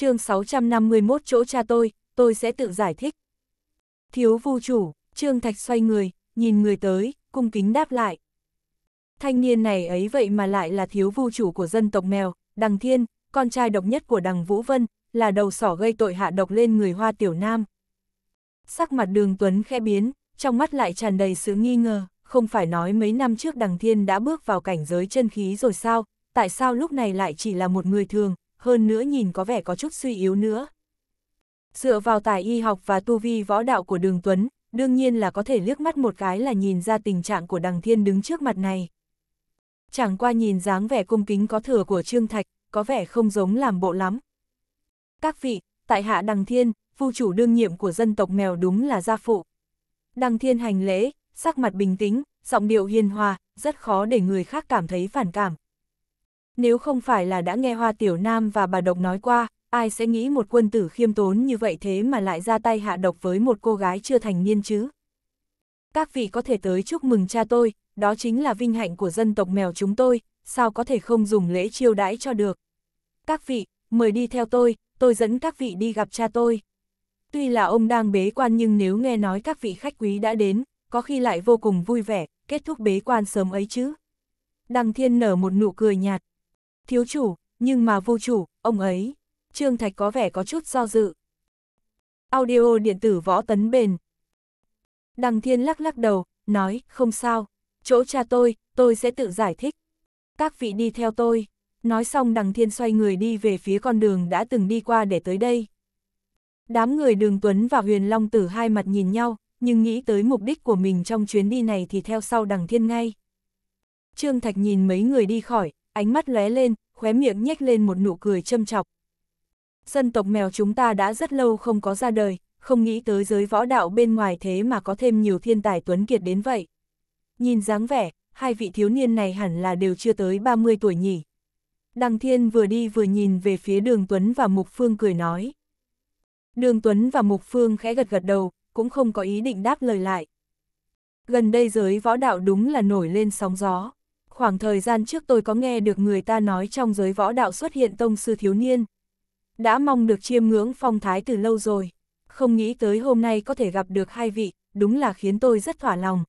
chương 651 chỗ cha tôi, tôi sẽ tự giải thích. Thiếu vu chủ, Trương Thạch xoay người, nhìn người tới, cung kính đáp lại. Thanh niên này ấy vậy mà lại là thiếu vu chủ của dân tộc mèo, Đằng Thiên, con trai độc nhất của Đằng Vũ Vân, là đầu sỏ gây tội hạ độc lên người Hoa Tiểu Nam. Sắc mặt đường Tuấn khẽ biến, trong mắt lại tràn đầy sự nghi ngờ, không phải nói mấy năm trước Đằng Thiên đã bước vào cảnh giới chân khí rồi sao, tại sao lúc này lại chỉ là một người thường, hơn nữa nhìn có vẻ có chút suy yếu nữa. Dựa vào tài y học và tu vi võ đạo của Đường Tuấn, đương nhiên là có thể liếc mắt một cái là nhìn ra tình trạng của Đằng Thiên đứng trước mặt này. Chẳng qua nhìn dáng vẻ cung kính có thừa của Trương Thạch, có vẻ không giống làm bộ lắm. Các vị, tại hạ Đằng Thiên, phu chủ đương nhiệm của dân tộc mèo đúng là gia phụ. Đằng Thiên hành lễ, sắc mặt bình tĩnh, giọng điệu hiền hòa, rất khó để người khác cảm thấy phản cảm. Nếu không phải là đã nghe Hoa Tiểu Nam và bà Độc nói qua, ai sẽ nghĩ một quân tử khiêm tốn như vậy thế mà lại ra tay hạ độc với một cô gái chưa thành niên chứ? Các vị có thể tới chúc mừng cha tôi, đó chính là vinh hạnh của dân tộc mèo chúng tôi, sao có thể không dùng lễ chiêu đãi cho được. Các vị, mời đi theo tôi, tôi dẫn các vị đi gặp cha tôi. Tuy là ông đang bế quan nhưng nếu nghe nói các vị khách quý đã đến, có khi lại vô cùng vui vẻ, kết thúc bế quan sớm ấy chứ. Đằng thiên nở một nụ cười nhạt, Thiếu chủ, nhưng mà vô chủ, ông ấy. Trương Thạch có vẻ có chút do dự. Audio điện tử võ tấn bền. Đằng thiên lắc lắc đầu, nói, không sao. Chỗ cha tôi, tôi sẽ tự giải thích. Các vị đi theo tôi. Nói xong đằng thiên xoay người đi về phía con đường đã từng đi qua để tới đây. Đám người đường Tuấn và Huyền Long Tử hai mặt nhìn nhau, nhưng nghĩ tới mục đích của mình trong chuyến đi này thì theo sau đằng thiên ngay. Trương Thạch nhìn mấy người đi khỏi, ánh mắt lóe lên, khóe miệng nhếch lên một nụ cười châm chọc. Dân tộc mèo chúng ta đã rất lâu không có ra đời, không nghĩ tới giới võ đạo bên ngoài thế mà có thêm nhiều thiên tài tuấn kiệt đến vậy. Nhìn dáng vẻ, hai vị thiếu niên này hẳn là đều chưa tới 30 tuổi nhỉ. Đằng Thiên vừa đi vừa nhìn về phía Đường Tuấn và Mục Phương cười nói. Đường Tuấn và Mục Phương khẽ gật gật đầu, cũng không có ý định đáp lời lại. Gần đây giới võ đạo đúng là nổi lên sóng gió khoảng thời gian trước tôi có nghe được người ta nói trong giới võ đạo xuất hiện tông sư thiếu niên. Đã mong được chiêm ngưỡng phong thái từ lâu rồi, không nghĩ tới hôm nay có thể gặp được hai vị, đúng là khiến tôi rất thỏa lòng.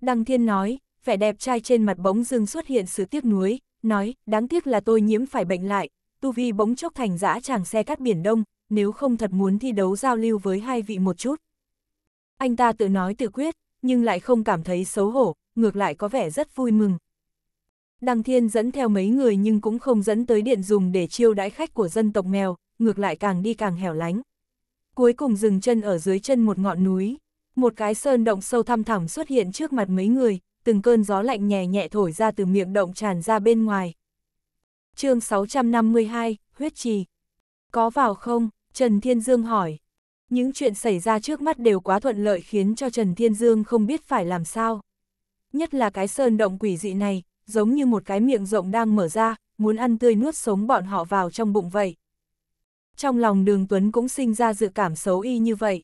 Đăng Thiên nói, vẻ đẹp trai trên mặt bóng dưng xuất hiện sự tiếc nuối, nói, đáng tiếc là tôi nhiễm phải bệnh lại, tu vi bỗng chốc thành dã chàng xe cắt biển đông, nếu không thật muốn thi đấu giao lưu với hai vị một chút. Anh ta tự nói tự quyết, nhưng lại không cảm thấy xấu hổ, ngược lại có vẻ rất vui mừng, Đăng Thiên dẫn theo mấy người nhưng cũng không dẫn tới điện dùng để chiêu đãi khách của dân tộc mèo, ngược lại càng đi càng hẻo lánh. Cuối cùng dừng chân ở dưới chân một ngọn núi, một cái sơn động sâu thăm thẳm xuất hiện trước mặt mấy người, từng cơn gió lạnh nhẹ nhẹ thổi ra từ miệng động tràn ra bên ngoài. chương 652, Huyết Trì Có vào không? Trần Thiên Dương hỏi. Những chuyện xảy ra trước mắt đều quá thuận lợi khiến cho Trần Thiên Dương không biết phải làm sao. Nhất là cái sơn động quỷ dị này, giống như một cái miệng rộng đang mở ra, muốn ăn tươi nuốt sống bọn họ vào trong bụng vậy. Trong lòng đường Tuấn cũng sinh ra dự cảm xấu y như vậy.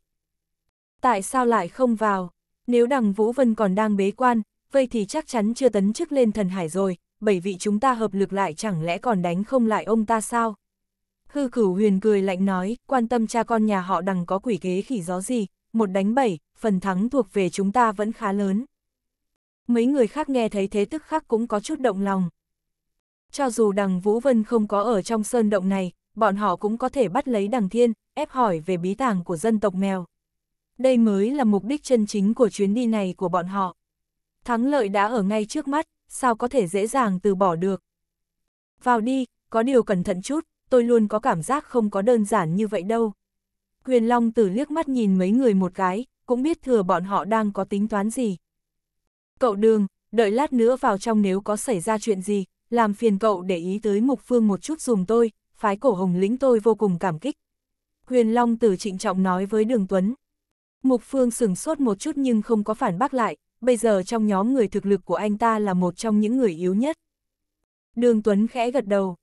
Tại sao lại không vào? Nếu đằng Vũ Vân còn đang bế quan, vậy thì chắc chắn chưa tấn chức lên thần hải rồi, bảy vị chúng ta hợp lực lại chẳng lẽ còn đánh không lại ông ta sao? Hư cửu huyền cười lạnh nói, quan tâm cha con nhà họ đằng có quỷ kế khỉ gió gì, một đánh bảy, phần thắng thuộc về chúng ta vẫn khá lớn mấy người khác nghe thấy thế tức khác cũng có chút động lòng. Cho dù đằng Vũ Vân không có ở trong sơn động này, bọn họ cũng có thể bắt lấy đằng thiên, ép hỏi về bí tàng của dân tộc mèo. Đây mới là mục đích chân chính của chuyến đi này của bọn họ. Thắng lợi đã ở ngay trước mắt, sao có thể dễ dàng từ bỏ được. Vào đi, có điều cẩn thận chút, tôi luôn có cảm giác không có đơn giản như vậy đâu. Quyền Long tử liếc mắt nhìn mấy người một cái, cũng biết thừa bọn họ đang có tính toán gì. Cậu đường, đợi lát nữa vào trong nếu có xảy ra chuyện gì, làm phiền cậu để ý tới mục phương một chút dùm tôi, phái cổ hồng lĩnh tôi vô cùng cảm kích. Huyền Long tử trịnh trọng nói với Đường Tuấn. Mục phương sửng sốt một chút nhưng không có phản bác lại, bây giờ trong nhóm người thực lực của anh ta là một trong những người yếu nhất. Đường Tuấn khẽ gật đầu.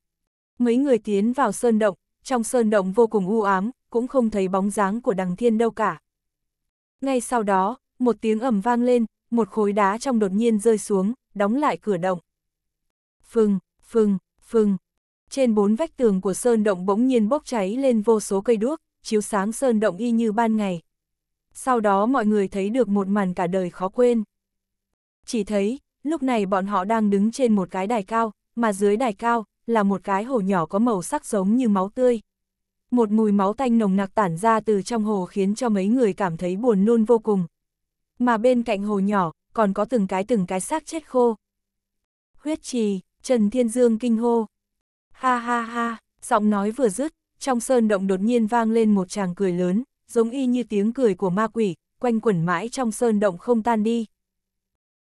Mấy người tiến vào sơn động, trong sơn động vô cùng u ám, cũng không thấy bóng dáng của đằng thiên đâu cả. Ngay sau đó, một tiếng ầm vang lên, một khối đá trong đột nhiên rơi xuống, đóng lại cửa động. Phừng, phừng, phừng. Trên bốn vách tường của sơn động bỗng nhiên bốc cháy lên vô số cây đuốc, chiếu sáng sơn động y như ban ngày. Sau đó mọi người thấy được một màn cả đời khó quên. Chỉ thấy, lúc này bọn họ đang đứng trên một cái đài cao, mà dưới đài cao là một cái hồ nhỏ có màu sắc giống như máu tươi. Một mùi máu tanh nồng nặc tản ra từ trong hồ khiến cho mấy người cảm thấy buồn nôn vô cùng, mà bên cạnh hồ nhỏ, còn có từng cái từng cái xác chết khô. Huyết trì, Trần Thiên Dương kinh hô. Ha ha ha, giọng nói vừa dứt, trong sơn động đột nhiên vang lên một chàng cười lớn, giống y như tiếng cười của ma quỷ, quanh quẩn mãi trong sơn động không tan đi.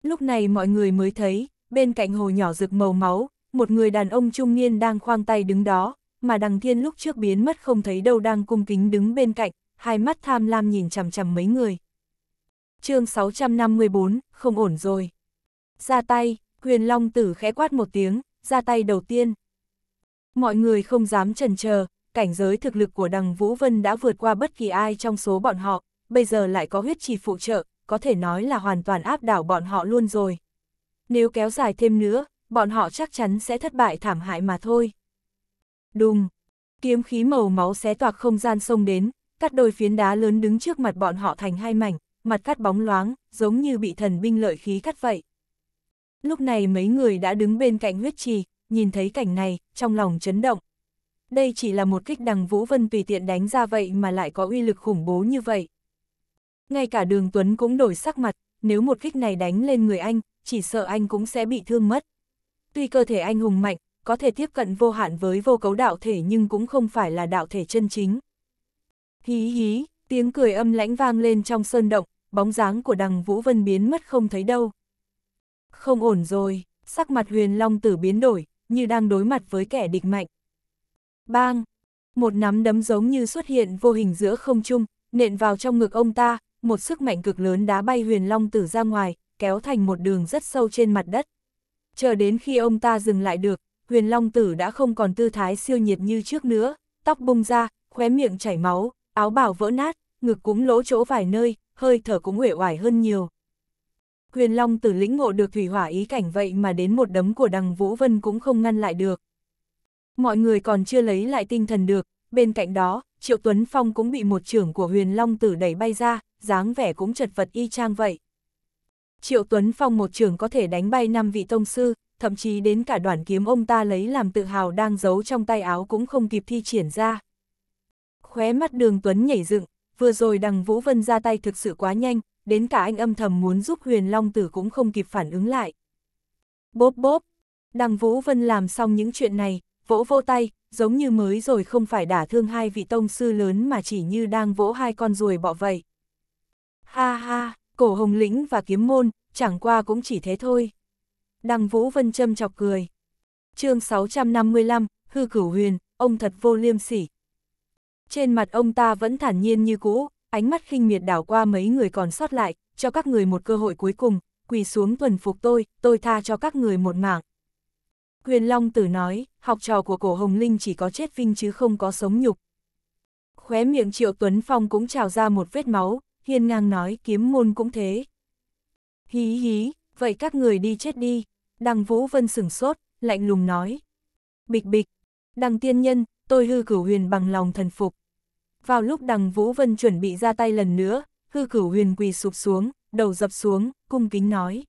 Lúc này mọi người mới thấy, bên cạnh hồ nhỏ rực màu máu, một người đàn ông trung niên đang khoang tay đứng đó, mà đằng thiên lúc trước biến mất không thấy đâu đang cung kính đứng bên cạnh, hai mắt tham lam nhìn chằm chằm mấy người chương 654, không ổn rồi. Ra tay, huyền long tử khẽ quát một tiếng, ra tay đầu tiên. Mọi người không dám trần chờ cảnh giới thực lực của đằng Vũ Vân đã vượt qua bất kỳ ai trong số bọn họ, bây giờ lại có huyết trì phụ trợ, có thể nói là hoàn toàn áp đảo bọn họ luôn rồi. Nếu kéo dài thêm nữa, bọn họ chắc chắn sẽ thất bại thảm hại mà thôi. Đùng, kiếm khí màu máu xé toạc không gian sông đến, cắt đôi phiến đá lớn đứng trước mặt bọn họ thành hai mảnh, mặt cắt bóng loáng, giống như bị thần binh lợi khí cắt vậy. Lúc này mấy người đã đứng bên cạnh huyết trì, nhìn thấy cảnh này, trong lòng chấn động. Đây chỉ là một kích đằng Vũ Vân tùy tiện đánh ra vậy mà lại có uy lực khủng bố như vậy. Ngay cả đường Tuấn cũng đổi sắc mặt, nếu một kích này đánh lên người anh, chỉ sợ anh cũng sẽ bị thương mất. Tuy cơ thể anh hùng mạnh, có thể tiếp cận vô hạn với vô cấu đạo thể nhưng cũng không phải là đạo thể chân chính. Hí hí, tiếng cười âm lãnh vang lên trong sơn động, bóng dáng của đằng Vũ Vân biến mất không thấy đâu. Không ổn rồi, sắc mặt huyền long tử biến đổi, như đang đối mặt với kẻ địch mạnh. Bang! Một nắm đấm giống như xuất hiện vô hình giữa không trung, nện vào trong ngực ông ta, một sức mạnh cực lớn đá bay huyền long tử ra ngoài, kéo thành một đường rất sâu trên mặt đất. Chờ đến khi ông ta dừng lại được, huyền long tử đã không còn tư thái siêu nhiệt như trước nữa, tóc bung ra, khóe miệng chảy máu, áo bào vỡ nát, ngực cũng lỗ chỗ vài nơi, hơi thở cũng uể oải hơn nhiều. Huyền Long từ lĩnh ngộ được thủy hỏa ý cảnh vậy mà đến một đấm của đằng Vũ Vân cũng không ngăn lại được. Mọi người còn chưa lấy lại tinh thần được, bên cạnh đó, Triệu Tuấn Phong cũng bị một trưởng của Huyền Long tử đẩy bay ra, dáng vẻ cũng chật vật y chang vậy. Triệu Tuấn Phong một trưởng có thể đánh bay năm vị tông sư, thậm chí đến cả đoàn kiếm ông ta lấy làm tự hào đang giấu trong tay áo cũng không kịp thi triển ra. Khóe mắt đường Tuấn nhảy dựng, vừa rồi đằng Vũ Vân ra tay thực sự quá nhanh, đến cả anh âm thầm muốn giúp huyền long tử cũng không kịp phản ứng lại. Bốp bốp, đằng Vũ Vân làm xong những chuyện này, vỗ vỗ tay, giống như mới rồi không phải đả thương hai vị tông sư lớn mà chỉ như đang vỗ hai con ruồi bọ vậy. Ha ha, cổ hồng lĩnh và kiếm môn, chẳng qua cũng chỉ thế thôi. Đằng Vũ Vân châm chọc cười. chương 655, hư cửu huyền, ông thật vô liêm sỉ, trên mặt ông ta vẫn thản nhiên như cũ, ánh mắt khinh miệt đảo qua mấy người còn sót lại, cho các người một cơ hội cuối cùng, quỳ xuống tuần phục tôi, tôi tha cho các người một mạng. quyền Long tử nói, học trò của cổ Hồng Linh chỉ có chết vinh chứ không có sống nhục. Khóe miệng Triệu Tuấn Phong cũng trào ra một vết máu, hiên ngang nói kiếm môn cũng thế. Hí hí, vậy các người đi chết đi. Đằng Vũ Vân sửng sốt, lạnh lùng nói. Bịch bịch, đằng tiên nhân, tôi hư cửu huyền bằng lòng thần phục. Vào lúc đằng Vũ Vân chuẩn bị ra tay lần nữa, hư cửu huyền quỳ sụp xuống, đầu dập xuống, cung kính nói.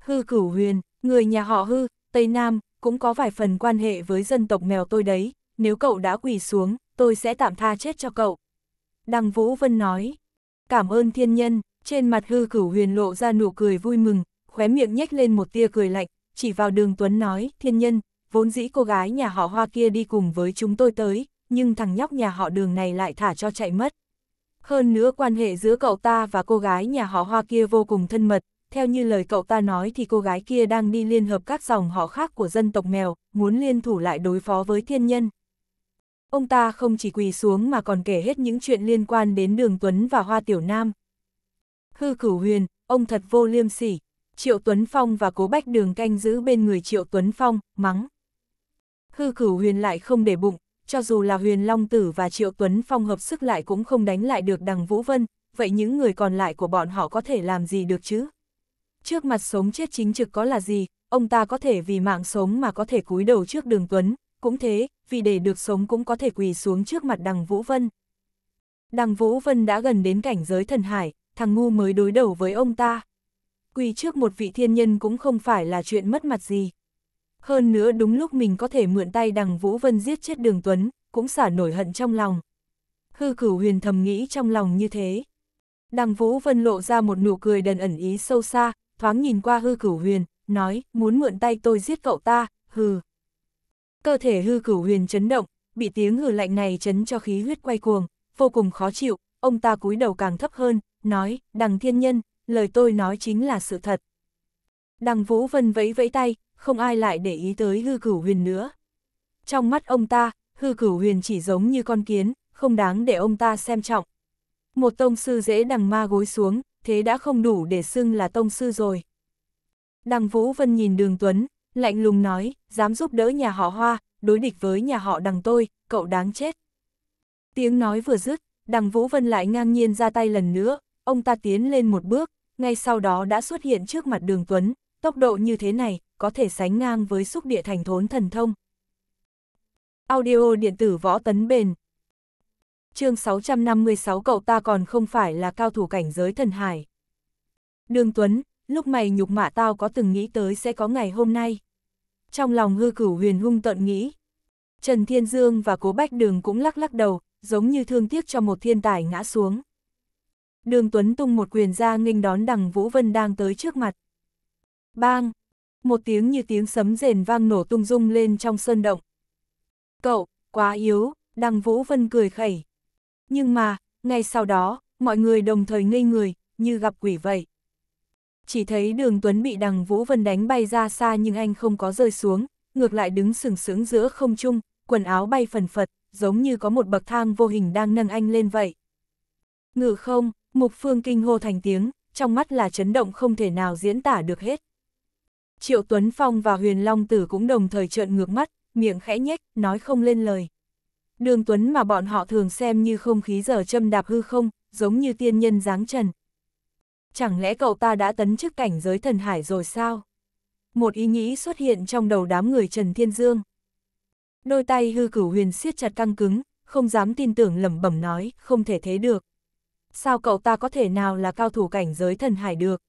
Hư cửu huyền, người nhà họ hư, Tây Nam, cũng có vài phần quan hệ với dân tộc mèo tôi đấy, nếu cậu đã quỳ xuống, tôi sẽ tạm tha chết cho cậu. Đằng Vũ Vân nói, cảm ơn thiên nhân, trên mặt hư cửu huyền lộ ra nụ cười vui mừng, khóe miệng nhếch lên một tia cười lạnh, chỉ vào đường Tuấn nói, thiên nhân, vốn dĩ cô gái nhà họ hoa kia đi cùng với chúng tôi tới, nhưng thằng nhóc nhà họ đường này lại thả cho chạy mất. Hơn nữa quan hệ giữa cậu ta và cô gái nhà họ hoa kia vô cùng thân mật, theo như lời cậu ta nói thì cô gái kia đang đi liên hợp các dòng họ khác của dân tộc mèo, muốn liên thủ lại đối phó với thiên nhân. Ông ta không chỉ quỳ xuống mà còn kể hết những chuyện liên quan đến Đường Tuấn và Hoa Tiểu Nam. Hư cửu huyền, ông thật vô liêm sỉ. Triệu Tuấn Phong và Cố Bách Đường canh giữ bên người Triệu Tuấn Phong, mắng hư cửu huyền lại không để bụng, cho dù là huyền Long Tử và Triệu Tuấn Phong hợp sức lại cũng không đánh lại được đằng Vũ Vân, vậy những người còn lại của bọn họ có thể làm gì được chứ? Trước mặt sống chết chính trực có là gì, ông ta có thể vì mạng sống mà có thể cúi đầu trước đường Tuấn, cũng thế, vì để được sống cũng có thể quỳ xuống trước mặt đằng Vũ Vân. Đằng Vũ Vân đã gần đến cảnh giới thần hải, thằng ngu mới đối đầu với ông ta. Quỳ trước một vị thiên nhân cũng không phải là chuyện mất mặt gì. Hơn nữa đúng lúc mình có thể mượn tay đằng Vũ Vân giết chết đường Tuấn, cũng xả nổi hận trong lòng. Hư cửu huyền thầm nghĩ trong lòng như thế. Đằng Vũ Vân lộ ra một nụ cười đần ẩn ý sâu xa, thoáng nhìn qua hư cửu huyền, nói, muốn mượn tay tôi giết cậu ta, hừ. Cơ thể hư cửu huyền chấn động, bị tiếng hừ lạnh này chấn cho khí huyết quay cuồng, vô cùng khó chịu, ông ta cúi đầu càng thấp hơn, nói, đằng thiên nhân, lời tôi nói chính là sự thật. Đằng Vũ Vân vẫy vẫy tay, không ai lại để ý tới hư cửu huyền nữa. Trong mắt ông ta, hư cửu huyền chỉ giống như con kiến, không đáng để ông ta xem trọng. Một tông sư dễ đằng ma gối xuống, thế đã không đủ để xưng là tông sư rồi. Đằng Vũ Vân nhìn đường Tuấn, lạnh lùng nói, dám giúp đỡ nhà họ Hoa, đối địch với nhà họ đằng tôi, cậu đáng chết. Tiếng nói vừa dứt, đằng Vũ Vân lại ngang nhiên ra tay lần nữa, ông ta tiến lên một bước, ngay sau đó đã xuất hiện trước mặt đường Tuấn, tốc độ như thế này, có thể sánh ngang với xúc địa thành thốn thần thông. Audio điện tử võ tấn bền chương 656 cậu ta còn không phải là cao thủ cảnh giới thần hải. Đường Tuấn, lúc mày nhục mạ tao có từng nghĩ tới sẽ có ngày hôm nay. Trong lòng hư cửu huyền hung tận nghĩ. Trần Thiên Dương và Cố Bách Đường cũng lắc lắc đầu, giống như thương tiếc cho một thiên tài ngã xuống. Đường Tuấn tung một quyền ra nghênh đón đằng Vũ Vân đang tới trước mặt. Bang! một tiếng như tiếng sấm rền vang nổ tung dung lên trong sơn động. Cậu, quá yếu, Đăng Vũ Vân cười khẩy. Nhưng mà, ngay sau đó, mọi người đồng thời ngây người, như gặp quỷ vậy. Chỉ thấy đường Tuấn bị Đằng Vũ Vân đánh bay ra xa nhưng anh không có rơi xuống, ngược lại đứng sừng sững giữa không trung, quần áo bay phần phật, giống như có một bậc thang vô hình đang nâng anh lên vậy. Ngự không, Mục Phương kinh hô thành tiếng, trong mắt là chấn động không thể nào diễn tả được hết. Triệu Tuấn Phong và Huyền Long Tử cũng đồng thời trợn ngược mắt, miệng khẽ nhếch, nói không lên lời. Đường Tuấn mà bọn họ thường xem như không khí giờ châm đạp hư không, giống như tiên nhân dáng trần. Chẳng lẽ cậu ta đã tấn chức cảnh giới thần hải rồi sao? Một ý nghĩ xuất hiện trong đầu đám người Trần Thiên Dương. Đôi tay hư cửu huyền siết chặt căng cứng, không dám tin tưởng lẩm bẩm nói, không thể thế được. Sao cậu ta có thể nào là cao thủ cảnh giới thần hải được?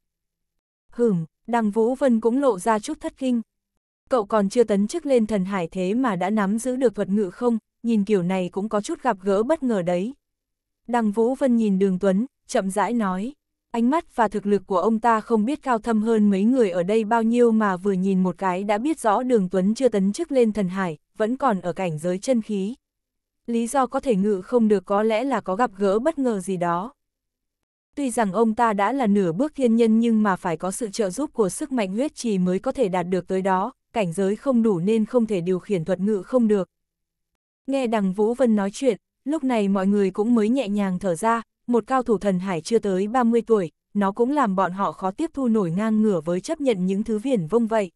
Hửm, Đằng Vũ Vân cũng lộ ra chút thất kinh. Cậu còn chưa tấn chức lên thần hải thế mà đã nắm giữ được thuật ngự không, nhìn kiểu này cũng có chút gặp gỡ bất ngờ đấy. Đằng Vũ Vân nhìn Đường Tuấn, chậm rãi nói, ánh mắt và thực lực của ông ta không biết cao thâm hơn mấy người ở đây bao nhiêu mà vừa nhìn một cái đã biết rõ Đường Tuấn chưa tấn chức lên thần hải, vẫn còn ở cảnh giới chân khí. Lý do có thể ngự không được có lẽ là có gặp gỡ bất ngờ gì đó. Tuy rằng ông ta đã là nửa bước thiên nhân nhưng mà phải có sự trợ giúp của sức mạnh huyết trì mới có thể đạt được tới đó, cảnh giới không đủ nên không thể điều khiển thuật ngự không được. Nghe đằng Vũ Vân nói chuyện, lúc này mọi người cũng mới nhẹ nhàng thở ra, một cao thủ thần hải chưa tới 30 tuổi, nó cũng làm bọn họ khó tiếp thu nổi ngang ngửa với chấp nhận những thứ viển vông vậy.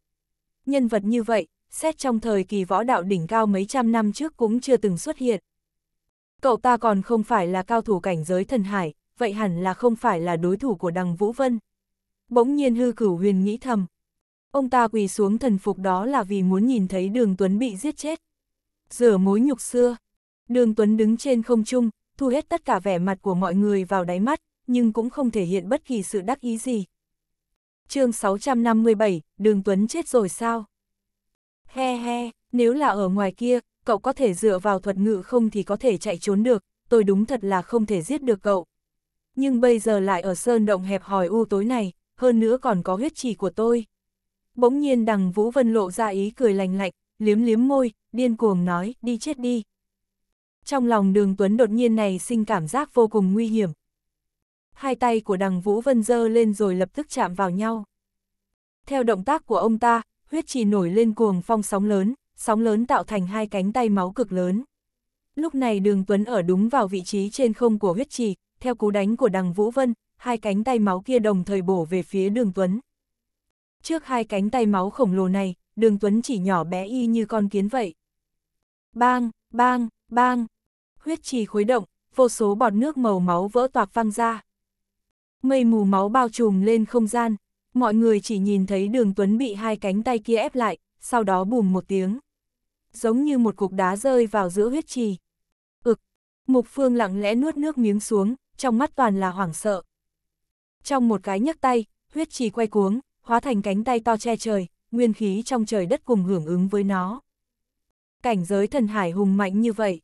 Nhân vật như vậy, xét trong thời kỳ võ đạo đỉnh cao mấy trăm năm trước cũng chưa từng xuất hiện. Cậu ta còn không phải là cao thủ cảnh giới thần hải, vậy hẳn là không phải là đối thủ của đằng Vũ Vân. Bỗng nhiên hư cửu huyền nghĩ thầm. Ông ta quỳ xuống thần phục đó là vì muốn nhìn thấy đường Tuấn bị giết chết. Rửa mối nhục xưa. Đường Tuấn đứng trên không trung, thu hết tất cả vẻ mặt của mọi người vào đáy mắt, nhưng cũng không thể hiện bất kỳ sự đắc ý gì. chương 657, đường Tuấn chết rồi sao? He he, nếu là ở ngoài kia, cậu có thể dựa vào thuật ngự không thì có thể chạy trốn được, tôi đúng thật là không thể giết được cậu nhưng bây giờ lại ở sơn động hẹp hòi u tối này, hơn nữa còn có huyết trì của tôi. Bỗng nhiên đằng Vũ Vân lộ ra ý cười lành lạnh, liếm liếm môi, điên cuồng nói, đi chết đi. Trong lòng đường Tuấn đột nhiên này sinh cảm giác vô cùng nguy hiểm. Hai tay của đằng Vũ Vân dơ lên rồi lập tức chạm vào nhau. Theo động tác của ông ta, huyết trì nổi lên cuồng phong sóng lớn, sóng lớn tạo thành hai cánh tay máu cực lớn. Lúc này đường Tuấn ở đúng vào vị trí trên không của huyết trì, theo cú đánh của đằng Vũ Vân, hai cánh tay máu kia đồng thời bổ về phía đường Tuấn. Trước hai cánh tay máu khổng lồ này, đường Tuấn chỉ nhỏ bé y như con kiến vậy. Bang, bang, bang, huyết trì khuấy động, vô số bọt nước màu máu vỡ toạc văng ra. Mây mù máu bao trùm lên không gian, mọi người chỉ nhìn thấy đường Tuấn bị hai cánh tay kia ép lại, sau đó bùm một tiếng. Giống như một cục đá rơi vào giữa huyết trì. Ực, Mục Phương lặng lẽ nuốt nước miếng xuống, trong mắt toàn là hoảng sợ. Trong một cái nhấc tay, huyết trì quay cuống, hóa thành cánh tay to che trời, nguyên khí trong trời đất cùng hưởng ứng với nó. Cảnh giới thần hải hùng mạnh như vậy.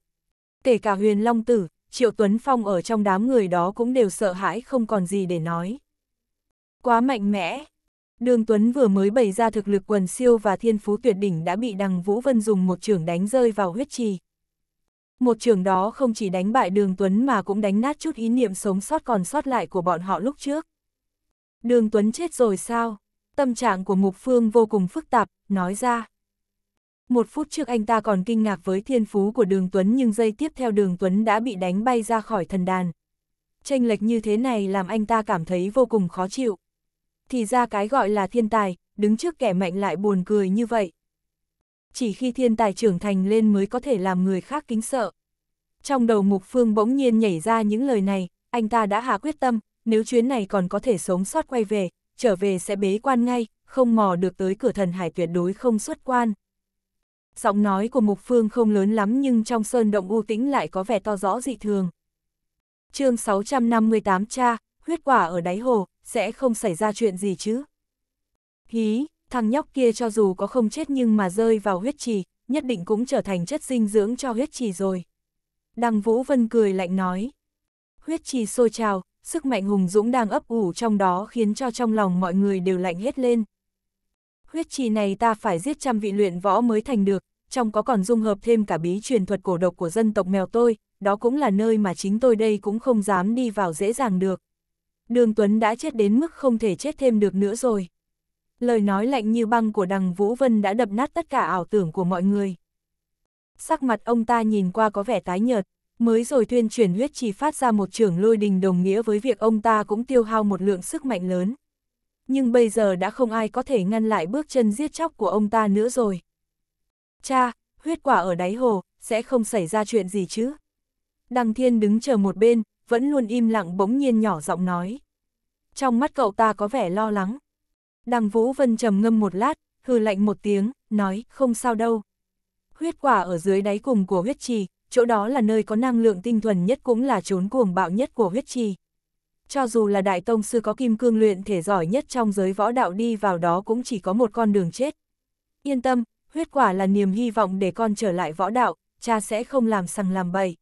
Kể cả huyền long tử, Triệu Tuấn Phong ở trong đám người đó cũng đều sợ hãi không còn gì để nói. Quá mạnh mẽ. Đường Tuấn vừa mới bày ra thực lực quần siêu và thiên phú tuyệt đỉnh đã bị đằng Vũ Vân dùng một trường đánh rơi vào huyết trì. Một trường đó không chỉ đánh bại Đường Tuấn mà cũng đánh nát chút ý niệm sống sót còn sót lại của bọn họ lúc trước. Đường Tuấn chết rồi sao? Tâm trạng của Mục Phương vô cùng phức tạp, nói ra. Một phút trước anh ta còn kinh ngạc với thiên phú của Đường Tuấn nhưng giây tiếp theo Đường Tuấn đã bị đánh bay ra khỏi thần đàn. Tranh lệch như thế này làm anh ta cảm thấy vô cùng khó chịu. Thì ra cái gọi là thiên tài, đứng trước kẻ mạnh lại buồn cười như vậy chỉ khi thiên tài trưởng thành lên mới có thể làm người khác kính sợ. Trong đầu Mục Phương bỗng nhiên nhảy ra những lời này, anh ta đã hạ quyết tâm, nếu chuyến này còn có thể sống sót quay về, trở về sẽ bế quan ngay, không mò được tới cửa thần hải tuyệt đối không xuất quan. Giọng nói của Mục Phương không lớn lắm nhưng trong sơn động u tĩnh lại có vẻ to rõ dị thường. chương 658 cha, huyết quả ở đáy hồ, sẽ không xảy ra chuyện gì chứ? Hí, thằng nhóc kia cho dù có không chết nhưng mà rơi vào huyết trì, nhất định cũng trở thành chất dinh dưỡng cho huyết trì rồi. Đằng Vũ Vân cười lạnh nói. Huyết trì sôi trào, sức mạnh hùng dũng đang ấp ủ trong đó khiến cho trong lòng mọi người đều lạnh hết lên. Huyết trì này ta phải giết trăm vị luyện võ mới thành được, trong có còn dung hợp thêm cả bí truyền thuật cổ độc của dân tộc mèo tôi, đó cũng là nơi mà chính tôi đây cũng không dám đi vào dễ dàng được. Đường Tuấn đã chết đến mức không thể chết thêm được nữa rồi. Lời nói lạnh như băng của đằng Vũ Vân đã đập nát tất cả ảo tưởng của mọi người. Sắc mặt ông ta nhìn qua có vẻ tái nhợt, mới rồi tuyên chuyển huyết chỉ phát ra một trường lôi đình đồng nghĩa với việc ông ta cũng tiêu hao một lượng sức mạnh lớn. Nhưng bây giờ đã không ai có thể ngăn lại bước chân giết chóc của ông ta nữa rồi. Cha, huyết quả ở đáy hồ, sẽ không xảy ra chuyện gì chứ? Đằng thiên đứng chờ một bên, vẫn luôn im lặng bỗng nhiên nhỏ giọng nói. Trong mắt cậu ta có vẻ lo lắng. Đằng Vũ Vân trầm ngâm một lát, hừ lạnh một tiếng, nói, không sao đâu. Huyết quả ở dưới đáy cùng của huyết trì, chỗ đó là nơi có năng lượng tinh thuần nhất cũng là trốn cuồng bạo nhất của huyết trì. Cho dù là đại tông sư có kim cương luyện thể giỏi nhất trong giới võ đạo đi vào đó cũng chỉ có một con đường chết. Yên tâm, huyết quả là niềm hy vọng để con trở lại võ đạo, cha sẽ không làm sằng làm bậy.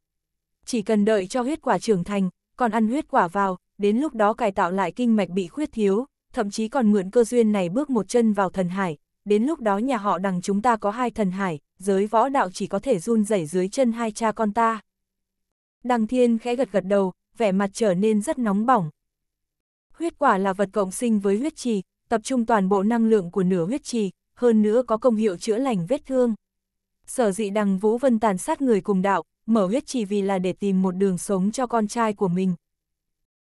Chỉ cần đợi cho huyết quả trưởng thành, còn ăn huyết quả vào, đến lúc đó cải tạo lại kinh mạch bị khuyết thiếu, thậm chí còn mượn cơ duyên này bước một chân vào thần hải, đến lúc đó nhà họ đằng chúng ta có hai thần hải, giới võ đạo chỉ có thể run rẩy dưới chân hai cha con ta. Đằng thiên khẽ gật gật đầu, vẻ mặt trở nên rất nóng bỏng. Huyết quả là vật cộng sinh với huyết trì, tập trung toàn bộ năng lượng của nửa huyết trì, hơn nữa có công hiệu chữa lành vết thương. Sở dị đằng Vũ Vân tàn sát người cùng đạo, mở huyết trì vì là để tìm một đường sống cho con trai của mình.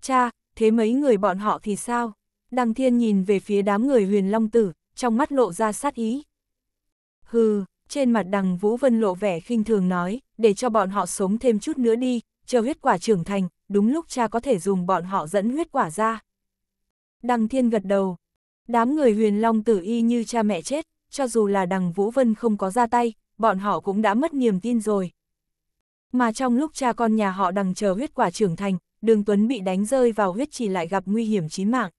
Cha, thế mấy người bọn họ thì sao? Đăng thiên nhìn về phía đám người huyền long tử, trong mắt lộ ra sát ý. Hừ, trên mặt đằng Vũ Vân lộ vẻ khinh thường nói, để cho bọn họ sống thêm chút nữa đi, chờ huyết quả trưởng thành, đúng lúc cha có thể dùng bọn họ dẫn huyết quả ra. Đăng thiên gật đầu, đám người huyền long tử y như cha mẹ chết, cho dù là đằng Vũ Vân không có ra tay, bọn họ cũng đã mất niềm tin rồi. Mà trong lúc cha con nhà họ đằng chờ huyết quả trưởng thành, đường Tuấn bị đánh rơi vào huyết chỉ lại gặp nguy hiểm chí mạng.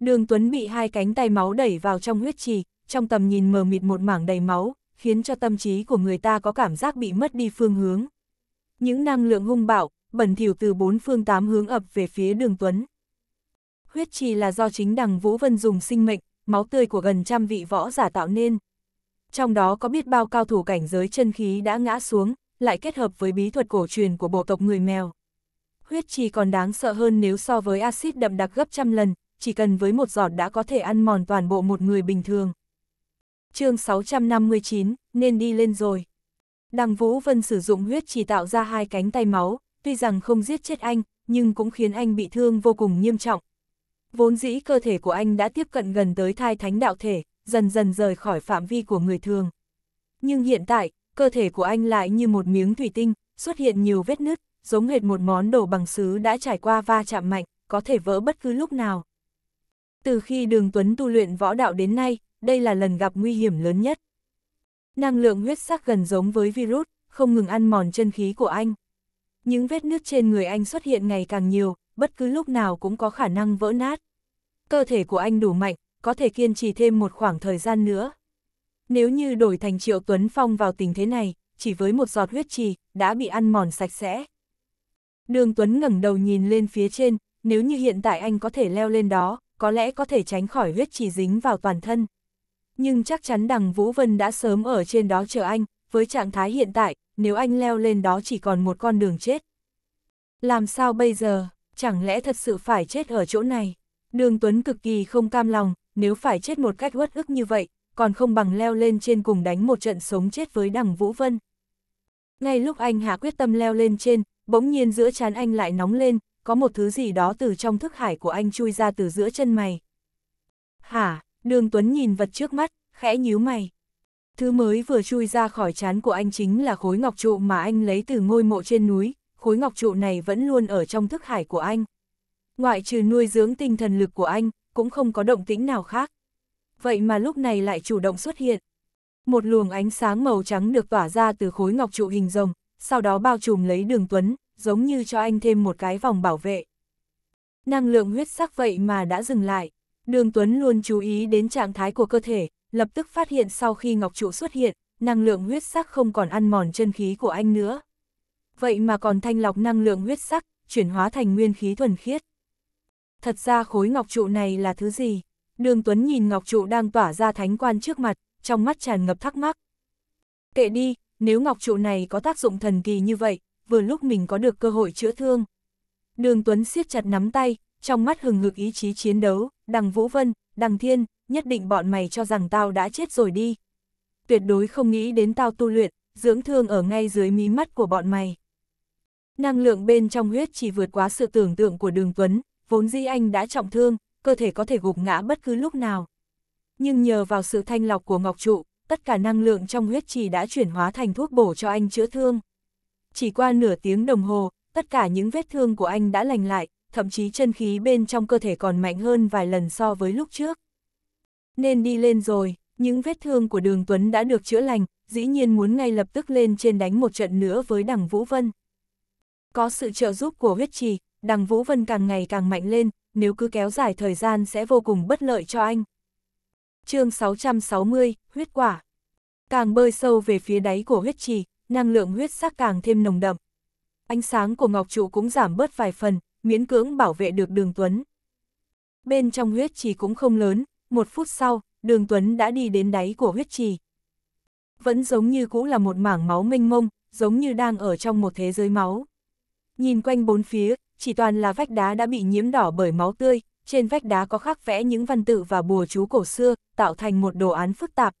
Đường Tuấn bị hai cánh tay máu đẩy vào trong huyết trì, trong tầm nhìn mờ mịt một mảng đầy máu, khiến cho tâm trí của người ta có cảm giác bị mất đi phương hướng. Những năng lượng hung bạo, bẩn thỉu từ bốn phương tám hướng ập về phía đường Tuấn. Huyết trì là do chính đằng Vũ Vân dùng sinh mệnh, máu tươi của gần trăm vị võ giả tạo nên. Trong đó có biết bao cao thủ cảnh giới chân khí đã ngã xuống, lại kết hợp với bí thuật cổ truyền của bộ tộc người mèo. Huyết trì còn đáng sợ hơn nếu so với axit đậm đặc gấp trăm lần, chỉ cần với một giọt đã có thể ăn mòn toàn bộ một người bình thường. chương 659, nên đi lên rồi. Đằng Vũ Vân sử dụng huyết chỉ tạo ra hai cánh tay máu, tuy rằng không giết chết anh, nhưng cũng khiến anh bị thương vô cùng nghiêm trọng. Vốn dĩ cơ thể của anh đã tiếp cận gần tới thai thánh đạo thể, dần dần rời khỏi phạm vi của người thường. Nhưng hiện tại, cơ thể của anh lại như một miếng thủy tinh, xuất hiện nhiều vết nứt, giống hệt một món đồ bằng sứ đã trải qua va chạm mạnh, có thể vỡ bất cứ lúc nào. Từ khi đường Tuấn tu luyện võ đạo đến nay, đây là lần gặp nguy hiểm lớn nhất. Năng lượng huyết sắc gần giống với virus, không ngừng ăn mòn chân khí của anh. Những vết nứt trên người anh xuất hiện ngày càng nhiều, bất cứ lúc nào cũng có khả năng vỡ nát. Cơ thể của anh đủ mạnh, có thể kiên trì thêm một khoảng thời gian nữa. Nếu như đổi thành Triệu Tuấn Phong vào tình thế này, chỉ với một giọt huyết trì, đã bị ăn mòn sạch sẽ. Đường Tuấn ngẩng đầu nhìn lên phía trên, nếu như hiện tại anh có thể leo lên đó, có lẽ có thể tránh khỏi huyết trì dính vào toàn thân. Nhưng chắc chắn đằng Vũ Vân đã sớm ở trên đó chờ anh, với trạng thái hiện tại, nếu anh leo lên đó chỉ còn một con đường chết. Làm sao bây giờ, chẳng lẽ thật sự phải chết ở chỗ này? Đường Tuấn cực kỳ không cam lòng, nếu phải chết một cách uất ức như vậy, còn không bằng leo lên trên cùng đánh một trận sống chết với đằng Vũ Vân. Ngay lúc anh hạ quyết tâm leo lên trên, bỗng nhiên giữa chán anh lại nóng lên, có một thứ gì đó từ trong thức hải của anh chui ra từ giữa chân mày. Hả, đường Tuấn nhìn vật trước mắt, khẽ nhíu mày. Thứ mới vừa chui ra khỏi chán của anh chính là khối ngọc trụ mà anh lấy từ ngôi mộ trên núi, khối ngọc trụ này vẫn luôn ở trong thức hải của anh. Ngoại trừ nuôi dưỡng tinh thần lực của anh, cũng không có động tĩnh nào khác. Vậy mà lúc này lại chủ động xuất hiện. Một luồng ánh sáng màu trắng được tỏa ra từ khối ngọc trụ hình rồng, sau đó bao trùm lấy đường Tuấn, giống như cho anh thêm một cái vòng bảo vệ. Năng lượng huyết sắc vậy mà đã dừng lại, đường Tuấn luôn chú ý đến trạng thái của cơ thể, lập tức phát hiện sau khi Ngọc Trụ xuất hiện, năng lượng huyết sắc không còn ăn mòn chân khí của anh nữa. Vậy mà còn thanh lọc năng lượng huyết sắc, chuyển hóa thành nguyên khí thuần khiết. Thật ra khối Ngọc Trụ này là thứ gì? Đường Tuấn nhìn Ngọc Trụ đang tỏa ra thánh quan trước mặt, trong mắt tràn ngập thắc mắc. Kệ đi, nếu Ngọc Trụ này có tác dụng thần kỳ như vậy, vừa lúc mình có được cơ hội chữa thương. Đường Tuấn siết chặt nắm tay, trong mắt hừng hực ý chí chiến đấu, đằng Vũ Vân, đằng Thiên, nhất định bọn mày cho rằng tao đã chết rồi đi. Tuyệt đối không nghĩ đến tao tu luyện, dưỡng thương ở ngay dưới mí mắt của bọn mày. Năng lượng bên trong huyết chỉ vượt quá sự tưởng tượng của đường Tuấn, vốn di anh đã trọng thương, cơ thể có thể gục ngã bất cứ lúc nào. Nhưng nhờ vào sự thanh lọc của Ngọc Trụ, tất cả năng lượng trong huyết trì đã chuyển hóa thành thuốc bổ cho anh chữa thương. Chỉ qua nửa tiếng đồng hồ, tất cả những vết thương của anh đã lành lại, thậm chí chân khí bên trong cơ thể còn mạnh hơn vài lần so với lúc trước. Nên đi lên rồi, những vết thương của đường Tuấn đã được chữa lành, dĩ nhiên muốn ngay lập tức lên trên đánh một trận nữa với đằng Vũ Vân. Có sự trợ giúp của huyết trì, đằng Vũ Vân càng ngày càng mạnh lên, nếu cứ kéo dài thời gian sẽ vô cùng bất lợi cho anh. chương 660, huyết quả. Càng bơi sâu về phía đáy của huyết trì, năng lượng huyết sắc càng thêm nồng đậm. Ánh sáng của ngọc trụ cũng giảm bớt vài phần, miễn cưỡng bảo vệ được đường Tuấn. Bên trong huyết trì cũng không lớn, một phút sau, đường Tuấn đã đi đến đáy của huyết trì. Vẫn giống như cũ là một mảng máu mênh mông, giống như đang ở trong một thế giới máu. Nhìn quanh bốn phía, chỉ toàn là vách đá đã bị nhiễm đỏ bởi máu tươi, trên vách đá có khắc vẽ những văn tự và bùa chú cổ xưa, tạo thành một đồ án phức tạp.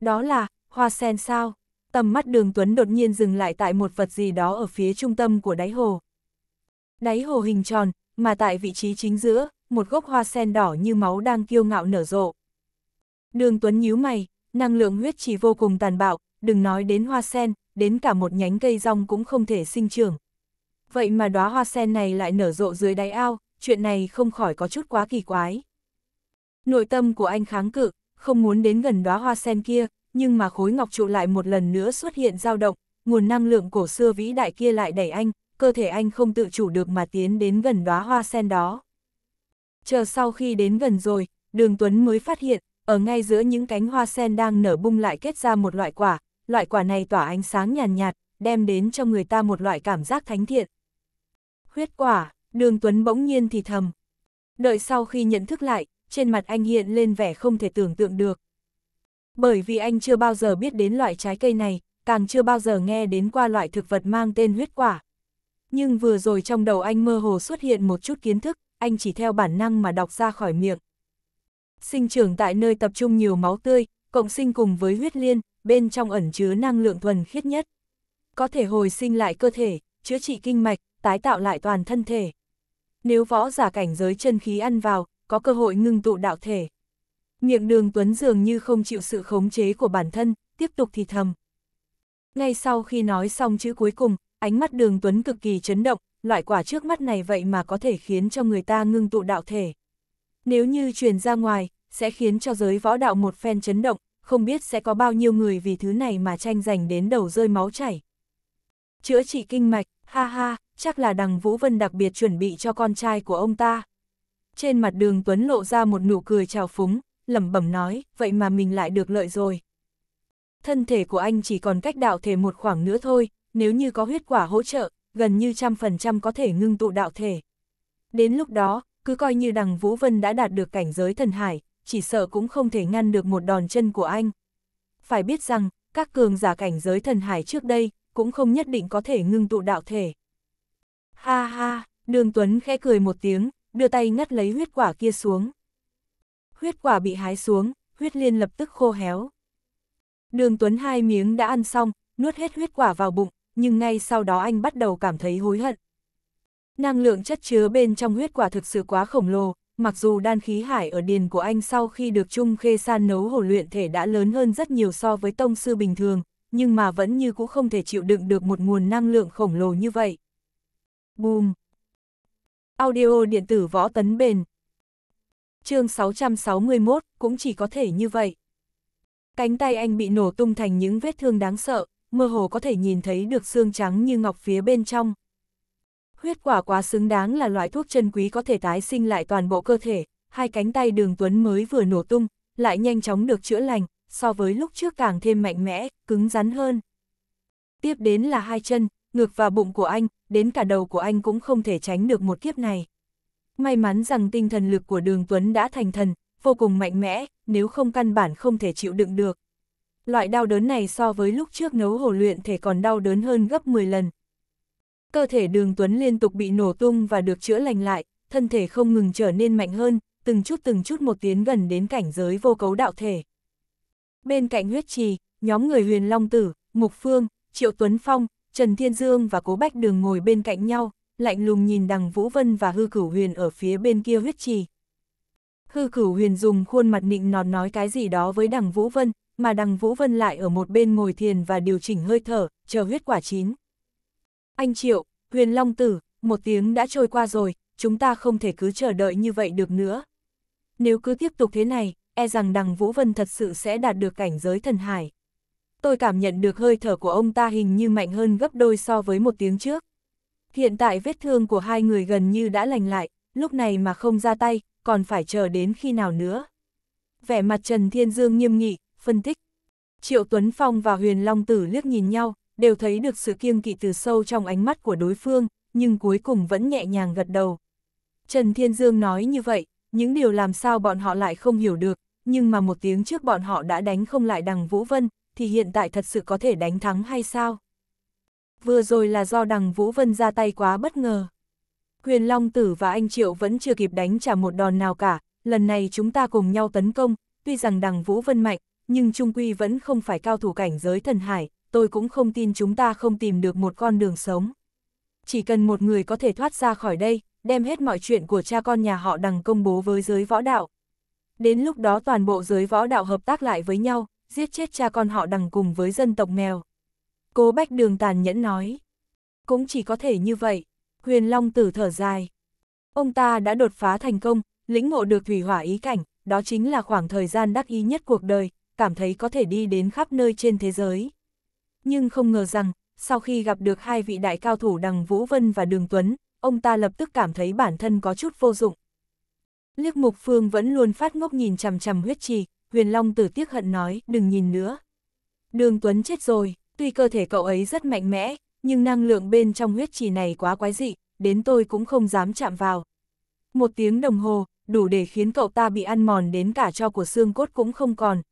Đó là, hoa sen sao? tầm mắt đường Tuấn đột nhiên dừng lại tại một vật gì đó ở phía trung tâm của đáy hồ. Đáy hồ hình tròn, mà tại vị trí chính giữa, một gốc hoa sen đỏ như máu đang kiêu ngạo nở rộ. Đường Tuấn nhíu mày, năng lượng huyết chỉ vô cùng tàn bạo, đừng nói đến hoa sen, đến cả một nhánh cây rong cũng không thể sinh trưởng. Vậy mà đóa hoa sen này lại nở rộ dưới đáy ao, chuyện này không khỏi có chút quá kỳ quái. Nội tâm của anh kháng cự, không muốn đến gần đóa hoa sen kia, nhưng mà khối ngọc trụ lại một lần nữa xuất hiện dao động, nguồn năng lượng cổ xưa vĩ đại kia lại đẩy anh, cơ thể anh không tự chủ được mà tiến đến gần đóa hoa sen đó. Chờ sau khi đến gần rồi, Đường Tuấn mới phát hiện, ở ngay giữa những cánh hoa sen đang nở bung lại kết ra một loại quả, loại quả này tỏa ánh sáng nhàn nhạt, nhạt, đem đến cho người ta một loại cảm giác thánh thiện. Huyết quả, Đường Tuấn bỗng nhiên thì thầm. Đợi sau khi nhận thức lại, trên mặt anh hiện lên vẻ không thể tưởng tượng được, bởi vì anh chưa bao giờ biết đến loại trái cây này, càng chưa bao giờ nghe đến qua loại thực vật mang tên huyết quả. Nhưng vừa rồi trong đầu anh mơ hồ xuất hiện một chút kiến thức, anh chỉ theo bản năng mà đọc ra khỏi miệng. Sinh trưởng tại nơi tập trung nhiều máu tươi, cộng sinh cùng với huyết liên, bên trong ẩn chứa năng lượng thuần khiết nhất. Có thể hồi sinh lại cơ thể, chữa trị kinh mạch, tái tạo lại toàn thân thể. Nếu võ giả cảnh giới chân khí ăn vào, có cơ hội ngưng tụ đạo thể. Miệng đường Tuấn dường như không chịu sự khống chế của bản thân, tiếp tục thì thầm. Ngay sau khi nói xong chữ cuối cùng, ánh mắt đường Tuấn cực kỳ chấn động, loại quả trước mắt này vậy mà có thể khiến cho người ta ngưng tụ đạo thể. Nếu như truyền ra ngoài, sẽ khiến cho giới võ đạo một phen chấn động, không biết sẽ có bao nhiêu người vì thứ này mà tranh giành đến đầu rơi máu chảy. Chữa trị kinh mạch, ha ha, chắc là đằng Vũ Vân đặc biệt chuẩn bị cho con trai của ông ta. Trên mặt đường Tuấn lộ ra một nụ cười trào phúng, lẩm bẩm nói, vậy mà mình lại được lợi rồi. Thân thể của anh chỉ còn cách đạo thể một khoảng nữa thôi, nếu như có huyết quả hỗ trợ, gần như trăm phần trăm có thể ngưng tụ đạo thể. Đến lúc đó, cứ coi như đằng Vũ Vân đã đạt được cảnh giới thần hải, chỉ sợ cũng không thể ngăn được một đòn chân của anh. Phải biết rằng, các cường giả cảnh giới thần hải trước đây, cũng không nhất định có thể ngưng tụ đạo thể. Ha ha, đường Tuấn khẽ cười một tiếng, đưa tay ngắt lấy huyết quả kia xuống huyết quả bị hái xuống, huyết liên lập tức khô héo. Đường Tuấn hai miếng đã ăn xong, nuốt hết huyết quả vào bụng, nhưng ngay sau đó anh bắt đầu cảm thấy hối hận. Năng lượng chất chứa bên trong huyết quả thực sự quá khổng lồ, mặc dù đan khí hải ở điền của anh sau khi được Trung Khê San nấu hổ luyện thể đã lớn hơn rất nhiều so với tông sư bình thường, nhưng mà vẫn như cũng không thể chịu đựng được một nguồn năng lượng khổng lồ như vậy. Boom! Audio điện tử võ tấn bền chương 661, cũng chỉ có thể như vậy. Cánh tay anh bị nổ tung thành những vết thương đáng sợ, mơ hồ có thể nhìn thấy được xương trắng như ngọc phía bên trong. Huyết quả quá xứng đáng là loại thuốc chân quý có thể tái sinh lại toàn bộ cơ thể, hai cánh tay đường tuấn mới vừa nổ tung, lại nhanh chóng được chữa lành, so với lúc trước càng thêm mạnh mẽ, cứng rắn hơn. Tiếp đến là hai chân, ngực và bụng của anh, đến cả đầu của anh cũng không thể tránh được một kiếp này. May mắn rằng tinh thần lực của đường Tuấn đã thành thần, vô cùng mạnh mẽ, nếu không căn bản không thể chịu đựng được. Loại đau đớn này so với lúc trước nấu hồ luyện thể còn đau đớn hơn gấp 10 lần. Cơ thể đường Tuấn liên tục bị nổ tung và được chữa lành lại, thân thể không ngừng trở nên mạnh hơn, từng chút từng chút một tiến gần đến cảnh giới vô cấu đạo thể. Bên cạnh huyết trì, nhóm người huyền Long Tử, Mục Phương, Triệu Tuấn Phong, Trần Thiên Dương và Cố Bách Đường ngồi bên cạnh nhau, lạnh lùng nhìn đằng Vũ Vân và hư cửu huyền ở phía bên kia huyết trì. Hư cửu huyền dùng khuôn mặt nịnh nọt nói cái gì đó với đằng Vũ Vân, mà đằng Vũ Vân lại ở một bên ngồi thiền và điều chỉnh hơi thở, chờ huyết quả chín. Anh Triệu, huyền Long Tử, một tiếng đã trôi qua rồi, chúng ta không thể cứ chờ đợi như vậy được nữa. Nếu cứ tiếp tục thế này, e rằng đằng Vũ Vân thật sự sẽ đạt được cảnh giới thần hải. Tôi cảm nhận được hơi thở của ông ta hình như mạnh hơn gấp đôi so với một tiếng trước. Hiện tại vết thương của hai người gần như đã lành lại, lúc này mà không ra tay, còn phải chờ đến khi nào nữa. Vẻ mặt Trần Thiên Dương nghiêm nghị, phân tích. Triệu Tuấn Phong và Huyền Long Tử liếc nhìn nhau, đều thấy được sự kiêng kỵ từ sâu trong ánh mắt của đối phương, nhưng cuối cùng vẫn nhẹ nhàng gật đầu. Trần Thiên Dương nói như vậy, những điều làm sao bọn họ lại không hiểu được, nhưng mà một tiếng trước bọn họ đã đánh không lại đằng Vũ Vân, thì hiện tại thật sự có thể đánh thắng hay sao? vừa rồi là do đằng Vũ Vân ra tay quá bất ngờ. Huyền Long Tử và anh Triệu vẫn chưa kịp đánh trả một đòn nào cả, lần này chúng ta cùng nhau tấn công, tuy rằng đằng Vũ Vân mạnh, nhưng Trung Quy vẫn không phải cao thủ cảnh giới thần hải, tôi cũng không tin chúng ta không tìm được một con đường sống. Chỉ cần một người có thể thoát ra khỏi đây, đem hết mọi chuyện của cha con nhà họ đằng công bố với giới võ đạo. Đến lúc đó toàn bộ giới võ đạo hợp tác lại với nhau, giết chết cha con họ đằng cùng với dân tộc mèo. Cố Bách Đường tàn nhẫn nói. Cũng chỉ có thể như vậy. Huyền Long tử thở dài. Ông ta đã đột phá thành công, lĩnh ngộ được thủy hỏa ý cảnh, đó chính là khoảng thời gian đắc ý nhất cuộc đời, cảm thấy có thể đi đến khắp nơi trên thế giới. Nhưng không ngờ rằng, sau khi gặp được hai vị đại cao thủ đằng Vũ Vân và Đường Tuấn, ông ta lập tức cảm thấy bản thân có chút vô dụng. Liếc Mục Phương vẫn luôn phát ngốc nhìn chằm chằm huyết trì, Huyền Long tử tiếc hận nói, đừng nhìn nữa. Đường Tuấn chết rồi. Tuy cơ thể cậu ấy rất mạnh mẽ, nhưng năng lượng bên trong huyết trì này quá quái dị, đến tôi cũng không dám chạm vào. Một tiếng đồng hồ, đủ để khiến cậu ta bị ăn mòn đến cả cho của xương cốt cũng không còn.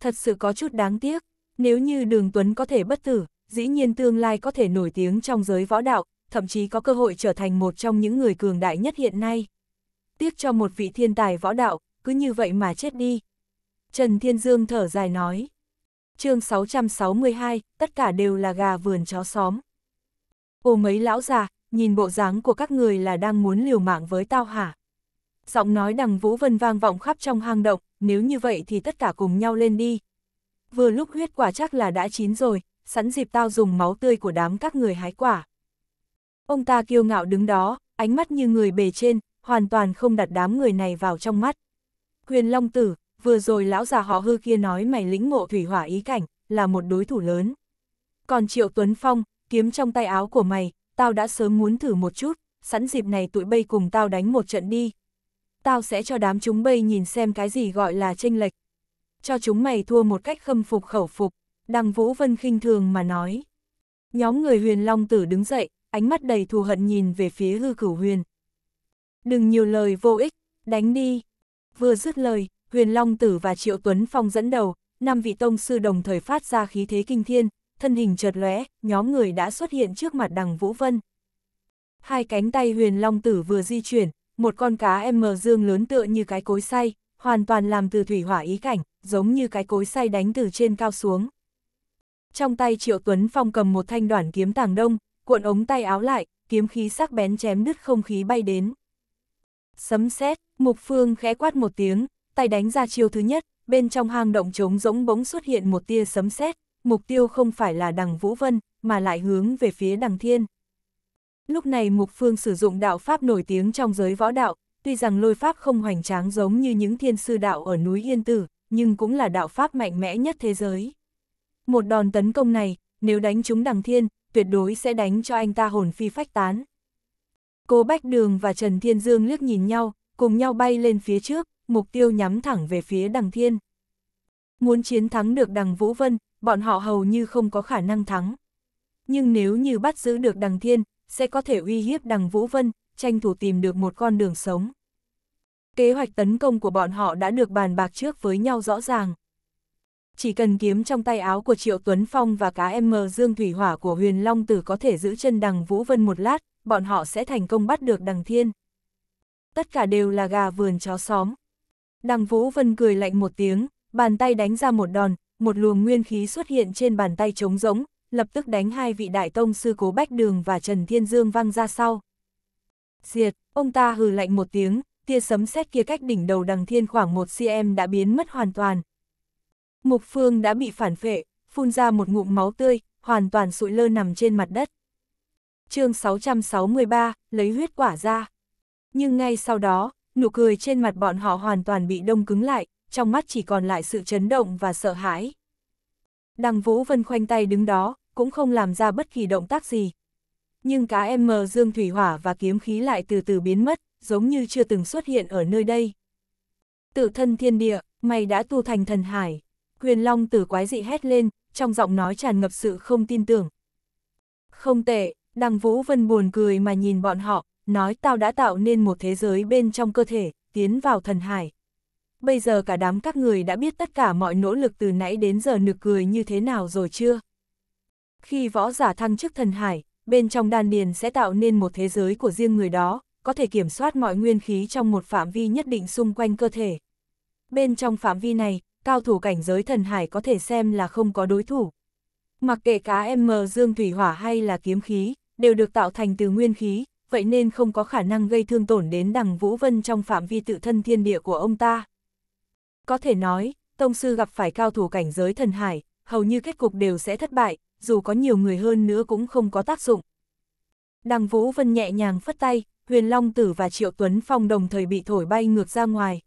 Thật sự có chút đáng tiếc, nếu như Đường Tuấn có thể bất tử, dĩ nhiên tương lai có thể nổi tiếng trong giới võ đạo, thậm chí có cơ hội trở thành một trong những người cường đại nhất hiện nay. Tiếc cho một vị thiên tài võ đạo, cứ như vậy mà chết đi. Trần Thiên Dương thở dài nói chương 662, tất cả đều là gà vườn chó xóm. Ô mấy lão già, nhìn bộ dáng của các người là đang muốn liều mạng với tao hả? Giọng nói đằng Vũ Vân vang vọng khắp trong hang động, nếu như vậy thì tất cả cùng nhau lên đi. Vừa lúc huyết quả chắc là đã chín rồi, sẵn dịp tao dùng máu tươi của đám các người hái quả. Ông ta kiêu ngạo đứng đó, ánh mắt như người bề trên, hoàn toàn không đặt đám người này vào trong mắt. Huyền Long Tử, vừa rồi lão già họ hư kia nói mày lĩnh ngộ thủy hỏa ý cảnh, là một đối thủ lớn. Còn Triệu Tuấn Phong, kiếm trong tay áo của mày, tao đã sớm muốn thử một chút, sẵn dịp này tụi bay cùng tao đánh một trận đi. Tao sẽ cho đám chúng bay nhìn xem cái gì gọi là tranh lệch. Cho chúng mày thua một cách khâm phục khẩu phục, đằng Vũ Vân khinh thường mà nói. Nhóm người huyền long tử đứng dậy, ánh mắt đầy thù hận nhìn về phía hư cửu huyền. Đừng nhiều lời vô ích, đánh đi. Vừa dứt lời, Huyền Long Tử và Triệu Tuấn Phong dẫn đầu, năm vị tông sư đồng thời phát ra khí thế kinh thiên, thân hình chợt lóe, nhóm người đã xuất hiện trước mặt đằng Vũ Vân. Hai cánh tay Huyền Long Tử vừa di chuyển, một con cá em mờ dương lớn tựa như cái cối xay, hoàn toàn làm từ thủy hỏa ý cảnh, giống như cái cối xay đánh từ trên cao xuống. Trong tay Triệu Tuấn Phong cầm một thanh đoạn kiếm tàng đông, cuộn ống tay áo lại, kiếm khí sắc bén chém đứt không khí bay đến. Sấm sét, Mục Phương khẽ quát một tiếng, tay đánh ra chiêu thứ nhất, bên trong hang động trống rỗng bỗng xuất hiện một tia sấm sét, mục tiêu không phải là đằng Vũ Vân, mà lại hướng về phía đằng Thiên. Lúc này Mục Phương sử dụng đạo pháp nổi tiếng trong giới võ đạo, tuy rằng lôi pháp không hoành tráng giống như những thiên sư đạo ở núi Yên Tử, nhưng cũng là đạo pháp mạnh mẽ nhất thế giới. Một đòn tấn công này, nếu đánh trúng đằng Thiên, tuyệt đối sẽ đánh cho anh ta hồn phi phách tán. Cô Bách Đường và Trần Thiên Dương liếc nhìn nhau, cùng nhau bay lên phía trước, mục tiêu nhắm thẳng về phía đằng thiên. Muốn chiến thắng được đằng Vũ Vân, bọn họ hầu như không có khả năng thắng. Nhưng nếu như bắt giữ được đằng thiên, sẽ có thể uy hiếp đằng Vũ Vân, tranh thủ tìm được một con đường sống. Kế hoạch tấn công của bọn họ đã được bàn bạc trước với nhau rõ ràng. Chỉ cần kiếm trong tay áo của Triệu Tuấn Phong và cá em mờ dương thủy hỏa của huyền Long Tử có thể giữ chân đằng Vũ Vân một lát, bọn họ sẽ thành công bắt được đằng thiên. Tất cả đều là gà vườn chó xóm, Đằng Vũ Vân cười lạnh một tiếng, bàn tay đánh ra một đòn, một luồng nguyên khí xuất hiện trên bàn tay trống rỗng, lập tức đánh hai vị đại tông sư cố Bách Đường và Trần Thiên Dương văng ra sau. Diệt, ông ta hừ lạnh một tiếng, tia sấm sét kia cách đỉnh đầu đằng thiên khoảng một cm đã biến mất hoàn toàn. Mục Phương đã bị phản phệ, phun ra một ngụm máu tươi, hoàn toàn sụi lơ nằm trên mặt đất. chương 663, lấy huyết quả ra. Nhưng ngay sau đó, nụ cười trên mặt bọn họ hoàn toàn bị đông cứng lại, trong mắt chỉ còn lại sự chấn động và sợ hãi. Đằng Vũ Vân khoanh tay đứng đó, cũng không làm ra bất kỳ động tác gì. Nhưng cá em mờ dương thủy hỏa và kiếm khí lại từ từ biến mất, giống như chưa từng xuất hiện ở nơi đây. Tự thân thiên địa, mày đã tu thành thần hải. Quyền Long tử quái dị hét lên, trong giọng nói tràn ngập sự không tin tưởng. Không tệ, đằng Vũ Vân buồn cười mà nhìn bọn họ, nói tao đã tạo nên một thế giới bên trong cơ thể, tiến vào thần hải. Bây giờ cả đám các người đã biết tất cả mọi nỗ lực từ nãy đến giờ nực cười như thế nào rồi chưa? Khi võ giả thăng chức thần hải, bên trong đan điền sẽ tạo nên một thế giới của riêng người đó, có thể kiểm soát mọi nguyên khí trong một phạm vi nhất định xung quanh cơ thể. Bên trong phạm vi này, cao thủ cảnh giới thần hải có thể xem là không có đối thủ. Mặc kệ cá M dương thủy hỏa hay là kiếm khí, đều được tạo thành từ nguyên khí, vậy nên không có khả năng gây thương tổn đến đằng Vũ Vân trong phạm vi tự thân thiên địa của ông ta. Có thể nói, Tông Sư gặp phải cao thủ cảnh giới thần hải, hầu như kết cục đều sẽ thất bại, dù có nhiều người hơn nữa cũng không có tác dụng. Đằng Vũ Vân nhẹ nhàng phất tay, Huyền Long Tử và Triệu Tuấn Phong đồng thời bị thổi bay ngược ra ngoài.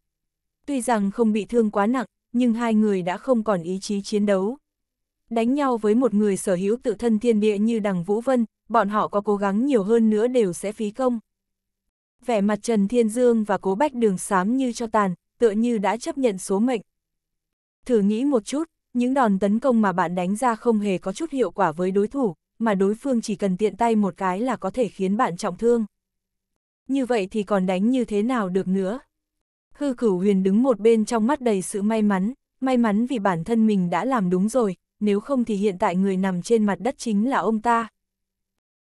Tuy rằng không bị thương quá nặng, nhưng hai người đã không còn ý chí chiến đấu. Đánh nhau với một người sở hữu tự thân thiên địa như đằng Vũ Vân, bọn họ có cố gắng nhiều hơn nữa đều sẽ phí công. Vẻ mặt Trần Thiên Dương và cố bách đường xám như cho tàn, tựa như đã chấp nhận số mệnh. Thử nghĩ một chút, những đòn tấn công mà bạn đánh ra không hề có chút hiệu quả với đối thủ, mà đối phương chỉ cần tiện tay một cái là có thể khiến bạn trọng thương. Như vậy thì còn đánh như thế nào được nữa? Hư cửu huyền đứng một bên trong mắt đầy sự may mắn, may mắn vì bản thân mình đã làm đúng rồi, nếu không thì hiện tại người nằm trên mặt đất chính là ông ta.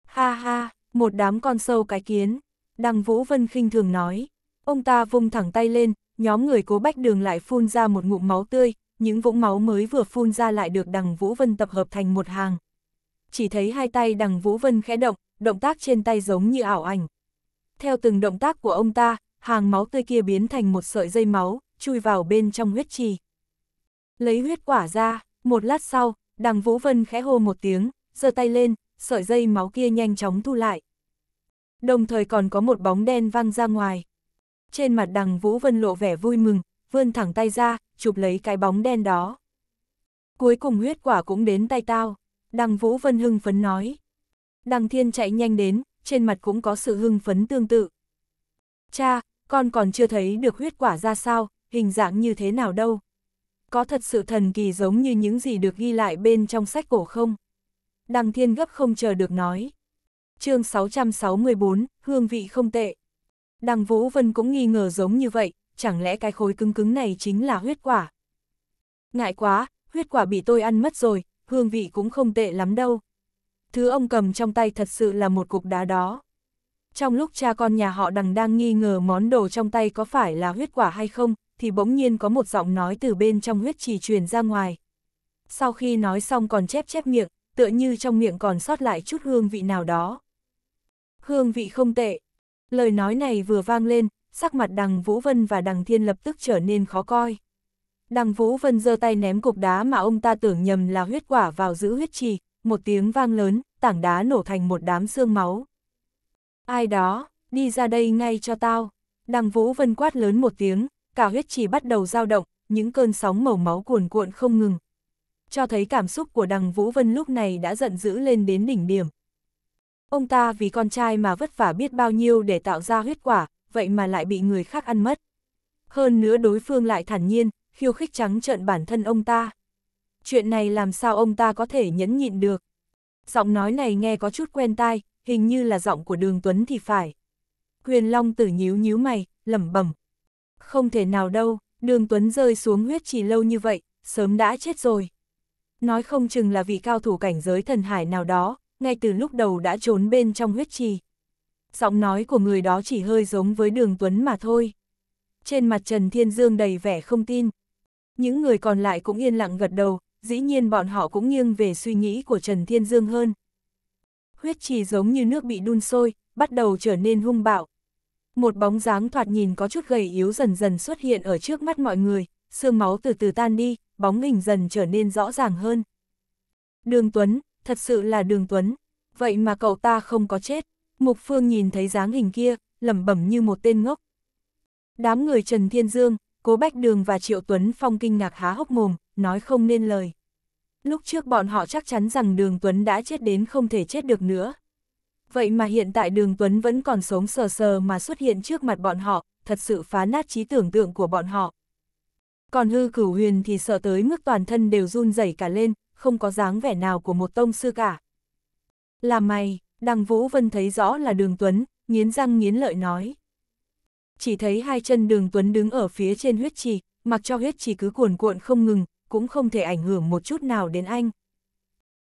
Ha ha, một đám con sâu cái kiến. Đằng Vũ Vân khinh thường nói. Ông ta vung thẳng tay lên, nhóm người cố bách đường lại phun ra một ngụm máu tươi, những vũng máu mới vừa phun ra lại được đằng Vũ Vân tập hợp thành một hàng. Chỉ thấy hai tay đằng Vũ Vân khẽ động, động tác trên tay giống như ảo ảnh. Theo từng động tác của ông ta, hàng máu tươi kia biến thành một sợi dây máu, chui vào bên trong huyết trì. Lấy huyết quả ra, một lát sau, đằng Vũ Vân khẽ hô một tiếng, giơ tay lên, sợi dây máu kia nhanh chóng thu lại. Đồng thời còn có một bóng đen văng ra ngoài. Trên mặt đằng Vũ Vân lộ vẻ vui mừng, vươn thẳng tay ra, chụp lấy cái bóng đen đó. Cuối cùng huyết quả cũng đến tay tao, đằng Vũ Vân hưng phấn nói. Đằng Thiên chạy nhanh đến, trên mặt cũng có sự hưng phấn tương tự. Cha, con còn chưa thấy được huyết quả ra sao, hình dạng như thế nào đâu. Có thật sự thần kỳ giống như những gì được ghi lại bên trong sách cổ không? Đằng thiên gấp không chờ được nói. chương 664, hương vị không tệ. Đằng Vũ Vân cũng nghi ngờ giống như vậy, chẳng lẽ cái khối cứng cứng này chính là huyết quả. Ngại quá, huyết quả bị tôi ăn mất rồi, hương vị cũng không tệ lắm đâu. Thứ ông cầm trong tay thật sự là một cục đá đó. Trong lúc cha con nhà họ đằng đang nghi ngờ món đồ trong tay có phải là huyết quả hay không, thì bỗng nhiên có một giọng nói từ bên trong huyết trì truyền ra ngoài. Sau khi nói xong còn chép chép miệng, tựa như trong miệng còn sót lại chút hương vị nào đó. Hương vị không tệ. Lời nói này vừa vang lên, sắc mặt đằng Vũ Vân và đằng Thiên lập tức trở nên khó coi. Đằng Vũ Vân giơ tay ném cục đá mà ông ta tưởng nhầm là huyết quả vào giữ huyết trì, một tiếng vang lớn, tảng đá nổ thành một đám xương máu. Ai đó, đi ra đây ngay cho tao. Đằng Vũ Vân quát lớn một tiếng, cả huyết trì bắt đầu dao động, những cơn sóng màu máu cuồn cuộn không ngừng, cho thấy cảm xúc của đằng Vũ Vân lúc này đã giận dữ lên đến đỉnh điểm. Ông ta vì con trai mà vất vả biết bao nhiêu để tạo ra huyết quả, vậy mà lại bị người khác ăn mất. Hơn nữa đối phương lại thản nhiên, khiêu khích trắng trợn bản thân ông ta. Chuyện này làm sao ông ta có thể nhẫn nhịn được. Giọng nói này nghe có chút quen tai, hình như là giọng của đường Tuấn thì phải. Quyền Long tử nhíu nhíu mày, lẩm bẩm. Không thể nào đâu, đường Tuấn rơi xuống huyết chỉ lâu như vậy, sớm đã chết rồi nói không chừng là vị cao thủ cảnh giới thần hải nào đó, ngay từ lúc đầu đã trốn bên trong huyết trì. Giọng nói của người đó chỉ hơi giống với đường Tuấn mà thôi. Trên mặt Trần Thiên Dương đầy vẻ không tin. Những người còn lại cũng yên lặng gật đầu, dĩ nhiên bọn họ cũng nghiêng về suy nghĩ của Trần Thiên Dương hơn. Huyết trì giống như nước bị đun sôi, bắt đầu trở nên hung bạo. Một bóng dáng thoạt nhìn có chút gầy yếu dần dần xuất hiện ở trước mắt mọi người, xương máu từ từ tan đi, bóng hình dần trở nên rõ ràng hơn. Đường Tuấn, thật sự là Đường Tuấn, vậy mà cậu ta không có chết. Mục Phương nhìn thấy dáng hình kia, lẩm bẩm như một tên ngốc. Đám người Trần Thiên Dương, Cố Bách Đường và Triệu Tuấn Phong kinh ngạc há hốc mồm, nói không nên lời. Lúc trước bọn họ chắc chắn rằng Đường Tuấn đã chết đến không thể chết được nữa. Vậy mà hiện tại Đường Tuấn vẫn còn sống sờ sờ mà xuất hiện trước mặt bọn họ, thật sự phá nát trí tưởng tượng của bọn họ. Còn hư cửu huyền thì sợ tới mức toàn thân đều run rẩy cả lên, không có dáng vẻ nào của một tông sư cả. Là mày, đằng Vũ Vân thấy rõ là đường Tuấn, nghiến răng nghiến lợi nói. Chỉ thấy hai chân đường Tuấn đứng ở phía trên huyết trì, mặc cho huyết trì cứ cuồn cuộn không ngừng, cũng không thể ảnh hưởng một chút nào đến anh.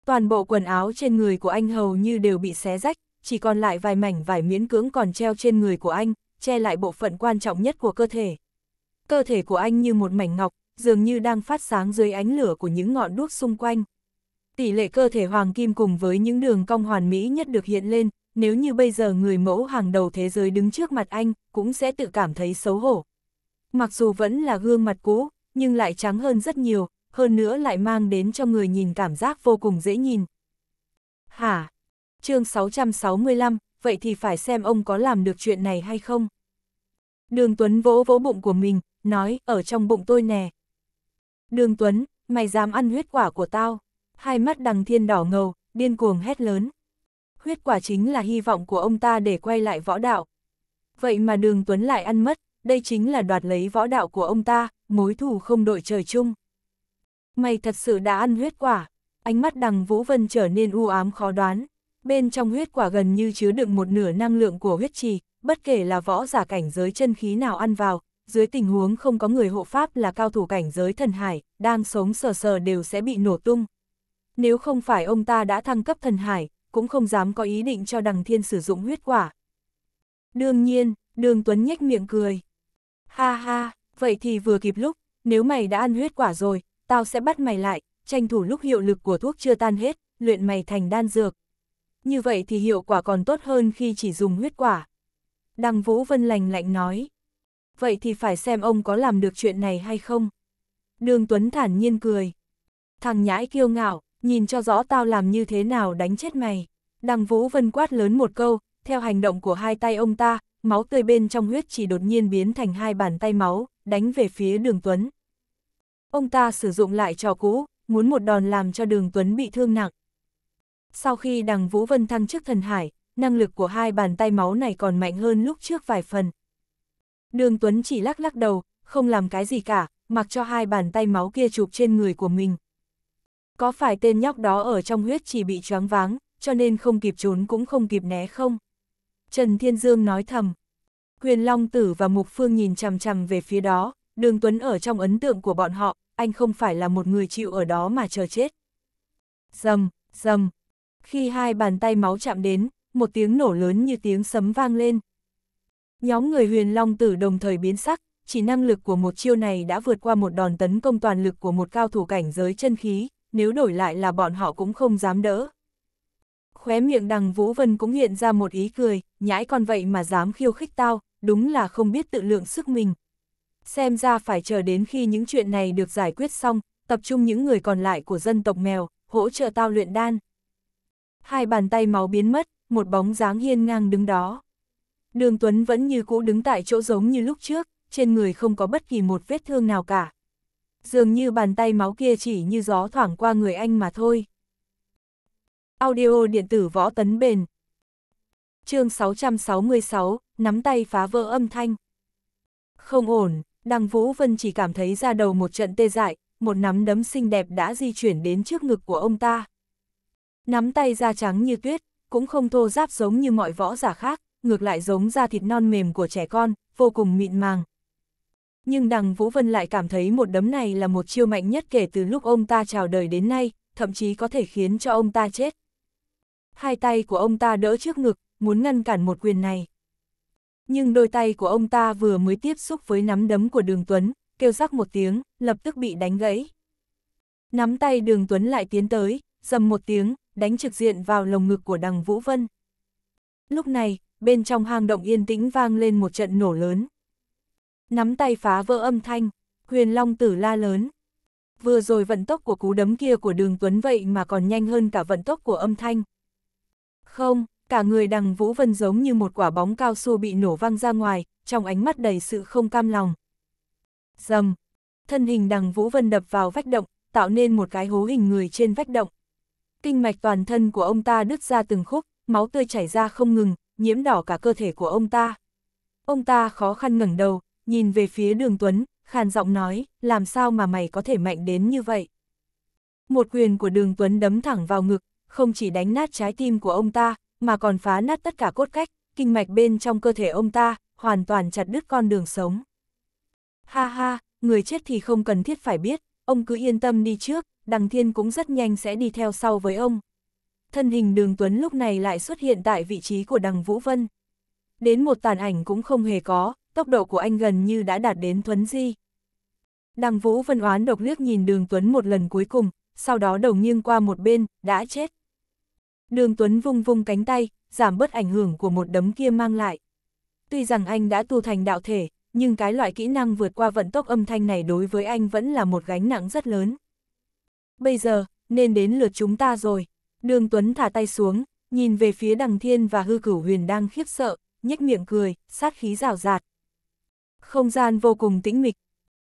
Toàn bộ quần áo trên người của anh hầu như đều bị xé rách, chỉ còn lại vài mảnh vải miễn cưỡng còn treo trên người của anh, che lại bộ phận quan trọng nhất của cơ thể. Cơ thể của anh như một mảnh ngọc, dường như đang phát sáng dưới ánh lửa của những ngọn đuốc xung quanh. Tỷ lệ cơ thể hoàng kim cùng với những đường cong hoàn mỹ nhất được hiện lên, nếu như bây giờ người mẫu hàng đầu thế giới đứng trước mặt anh, cũng sẽ tự cảm thấy xấu hổ. Mặc dù vẫn là gương mặt cũ, nhưng lại trắng hơn rất nhiều, hơn nữa lại mang đến cho người nhìn cảm giác vô cùng dễ nhìn. Hả? chương 665, vậy thì phải xem ông có làm được chuyện này hay không? Đường Tuấn vỗ vỗ bụng của mình, nói, ở trong bụng tôi nè. Đường Tuấn, mày dám ăn huyết quả của tao. Hai mắt đằng thiên đỏ ngầu, điên cuồng hét lớn. Huyết quả chính là hy vọng của ông ta để quay lại võ đạo. Vậy mà đường Tuấn lại ăn mất, đây chính là đoạt lấy võ đạo của ông ta, mối thù không đội trời chung. Mày thật sự đã ăn huyết quả. Ánh mắt đằng Vũ Vân trở nên u ám khó đoán. Bên trong huyết quả gần như chứa đựng một nửa năng lượng của huyết trì, bất kể là võ giả cảnh giới chân khí nào ăn vào, dưới tình huống không có người hộ pháp là cao thủ cảnh giới thần hải, đang sống sờ sờ đều sẽ bị nổ tung. Nếu không phải ông ta đã thăng cấp thần hải, cũng không dám có ý định cho đằng thiên sử dụng huyết quả. Đương nhiên, đường Tuấn nhếch miệng cười. Ha ha, vậy thì vừa kịp lúc, nếu mày đã ăn huyết quả rồi, tao sẽ bắt mày lại, tranh thủ lúc hiệu lực của thuốc chưa tan hết, luyện mày thành đan dược. Như vậy thì hiệu quả còn tốt hơn khi chỉ dùng huyết quả. Đằng Vũ Vân lành lạnh nói vậy thì phải xem ông có làm được chuyện này hay không. Đường Tuấn thản nhiên cười. Thằng nhãi kiêu ngạo, nhìn cho rõ tao làm như thế nào đánh chết mày. Đằng Vũ Vân quát lớn một câu, theo hành động của hai tay ông ta, máu tươi bên trong huyết chỉ đột nhiên biến thành hai bàn tay máu, đánh về phía đường Tuấn. Ông ta sử dụng lại trò cũ, muốn một đòn làm cho đường Tuấn bị thương nặng. Sau khi đằng Vũ Vân thăng chức thần hải, năng lực của hai bàn tay máu này còn mạnh hơn lúc trước vài phần, Đường Tuấn chỉ lắc lắc đầu, không làm cái gì cả, mặc cho hai bàn tay máu kia chụp trên người của mình. Có phải tên nhóc đó ở trong huyết chỉ bị choáng váng, cho nên không kịp trốn cũng không kịp né không? Trần Thiên Dương nói thầm. Quyền Long Tử và Mục Phương nhìn chằm chằm về phía đó, Đường Tuấn ở trong ấn tượng của bọn họ, anh không phải là một người chịu ở đó mà chờ chết. Dầm, dầm. Khi hai bàn tay máu chạm đến, một tiếng nổ lớn như tiếng sấm vang lên, Nhóm người huyền long tử đồng thời biến sắc, chỉ năng lực của một chiêu này đã vượt qua một đòn tấn công toàn lực của một cao thủ cảnh giới chân khí, nếu đổi lại là bọn họ cũng không dám đỡ. Khóe miệng đằng Vũ Vân cũng hiện ra một ý cười, nhãi con vậy mà dám khiêu khích tao, đúng là không biết tự lượng sức mình. Xem ra phải chờ đến khi những chuyện này được giải quyết xong, tập trung những người còn lại của dân tộc mèo, hỗ trợ tao luyện đan. Hai bàn tay máu biến mất, một bóng dáng hiên ngang đứng đó. Đường Tuấn vẫn như cũ đứng tại chỗ giống như lúc trước, trên người không có bất kỳ một vết thương nào cả. Dường như bàn tay máu kia chỉ như gió thoảng qua người anh mà thôi. Audio điện tử võ tấn bền. chương 666, nắm tay phá vỡ âm thanh. Không ổn, Đằng Vũ Vân chỉ cảm thấy ra đầu một trận tê dại, một nắm đấm xinh đẹp đã di chuyển đến trước ngực của ông ta. Nắm tay da trắng như tuyết, cũng không thô giáp giống như mọi võ giả khác, ngược lại giống da thịt non mềm của trẻ con, vô cùng mịn màng. Nhưng đằng Vũ Vân lại cảm thấy một đấm này là một chiêu mạnh nhất kể từ lúc ông ta chào đời đến nay, thậm chí có thể khiến cho ông ta chết. Hai tay của ông ta đỡ trước ngực, muốn ngăn cản một quyền này. Nhưng đôi tay của ông ta vừa mới tiếp xúc với nắm đấm của Đường Tuấn, kêu rắc một tiếng, lập tức bị đánh gãy. Nắm tay Đường Tuấn lại tiến tới, dầm một tiếng, đánh trực diện vào lồng ngực của đằng Vũ Vân. Lúc này, bên trong hang động yên tĩnh vang lên một trận nổ lớn. Nắm tay phá vỡ âm thanh, huyền long tử la lớn. Vừa rồi vận tốc của cú đấm kia của đường tuấn vậy mà còn nhanh hơn cả vận tốc của âm thanh. Không, cả người đằng Vũ Vân giống như một quả bóng cao su bị nổ văng ra ngoài, trong ánh mắt đầy sự không cam lòng. Dầm, thân hình đằng Vũ Vân đập vào vách động, tạo nên một cái hố hình người trên vách động. Kinh mạch toàn thân của ông ta đứt ra từng khúc, máu tươi chảy ra không ngừng, nhiễm đỏ cả cơ thể của ông ta. Ông ta khó khăn ngẩng đầu, nhìn về phía đường Tuấn, khàn giọng nói, làm sao mà mày có thể mạnh đến như vậy? Một quyền của đường Tuấn đấm thẳng vào ngực, không chỉ đánh nát trái tim của ông ta, mà còn phá nát tất cả cốt cách, kinh mạch bên trong cơ thể ông ta, hoàn toàn chặt đứt con đường sống. Ha ha, người chết thì không cần thiết phải biết, ông cứ yên tâm đi trước, đằng thiên cũng rất nhanh sẽ đi theo sau với ông thân hình đường Tuấn lúc này lại xuất hiện tại vị trí của đằng Vũ Vân. Đến một tàn ảnh cũng không hề có, tốc độ của anh gần như đã đạt đến Tuấn Di. Đằng Vũ Vân oán độc liếc nhìn đường Tuấn một lần cuối cùng, sau đó đầu nghiêng qua một bên, đã chết. Đường Tuấn vung vung cánh tay, giảm bớt ảnh hưởng của một đấm kia mang lại. Tuy rằng anh đã tu thành đạo thể, nhưng cái loại kỹ năng vượt qua vận tốc âm thanh này đối với anh vẫn là một gánh nặng rất lớn. Bây giờ, nên đến lượt chúng ta rồi. Đường Tuấn thả tay xuống, nhìn về phía đằng thiên và hư cửu huyền đang khiếp sợ, nhếch miệng cười, sát khí rào rạt. Không gian vô cùng tĩnh mịch.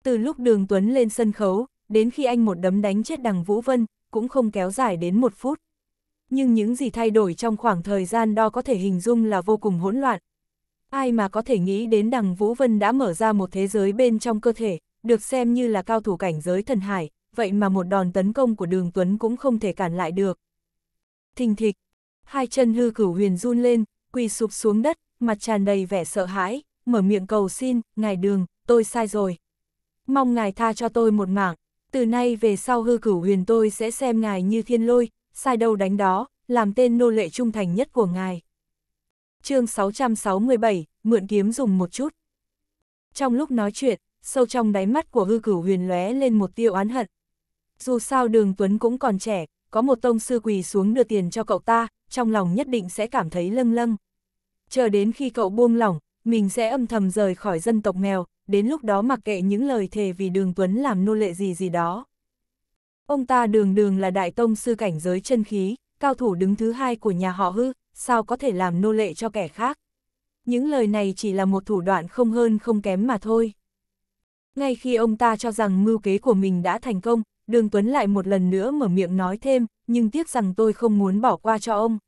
Từ lúc đường Tuấn lên sân khấu, đến khi anh một đấm đánh chết đằng Vũ Vân, cũng không kéo dài đến một phút. Nhưng những gì thay đổi trong khoảng thời gian đó có thể hình dung là vô cùng hỗn loạn. Ai mà có thể nghĩ đến đằng Vũ Vân đã mở ra một thế giới bên trong cơ thể, được xem như là cao thủ cảnh giới thần hải, vậy mà một đòn tấn công của đường Tuấn cũng không thể cản lại được thình thịch. Hai chân hư cửu huyền run lên, quỳ sụp xuống đất, mặt tràn đầy vẻ sợ hãi, mở miệng cầu xin, ngài đường, tôi sai rồi. Mong ngài tha cho tôi một mảng, từ nay về sau hư cửu huyền tôi sẽ xem ngài như thiên lôi, sai đâu đánh đó, làm tên nô lệ trung thành nhất của ngài. chương 667, mượn kiếm dùng một chút. Trong lúc nói chuyện, sâu trong đáy mắt của hư cửu huyền lóe lên một tiêu oán hận. Dù sao đường Tuấn cũng còn trẻ, có một tông sư quỳ xuống đưa tiền cho cậu ta, trong lòng nhất định sẽ cảm thấy lâng lâng. Chờ đến khi cậu buông lỏng, mình sẽ âm thầm rời khỏi dân tộc nghèo, đến lúc đó mặc kệ những lời thề vì đường Tuấn làm nô lệ gì gì đó. Ông ta đường đường là đại tông sư cảnh giới chân khí, cao thủ đứng thứ hai của nhà họ hư, sao có thể làm nô lệ cho kẻ khác. Những lời này chỉ là một thủ đoạn không hơn không kém mà thôi. Ngay khi ông ta cho rằng mưu kế của mình đã thành công, đường Tuấn lại một lần nữa mở miệng nói thêm, nhưng tiếc rằng tôi không muốn bỏ qua cho ông.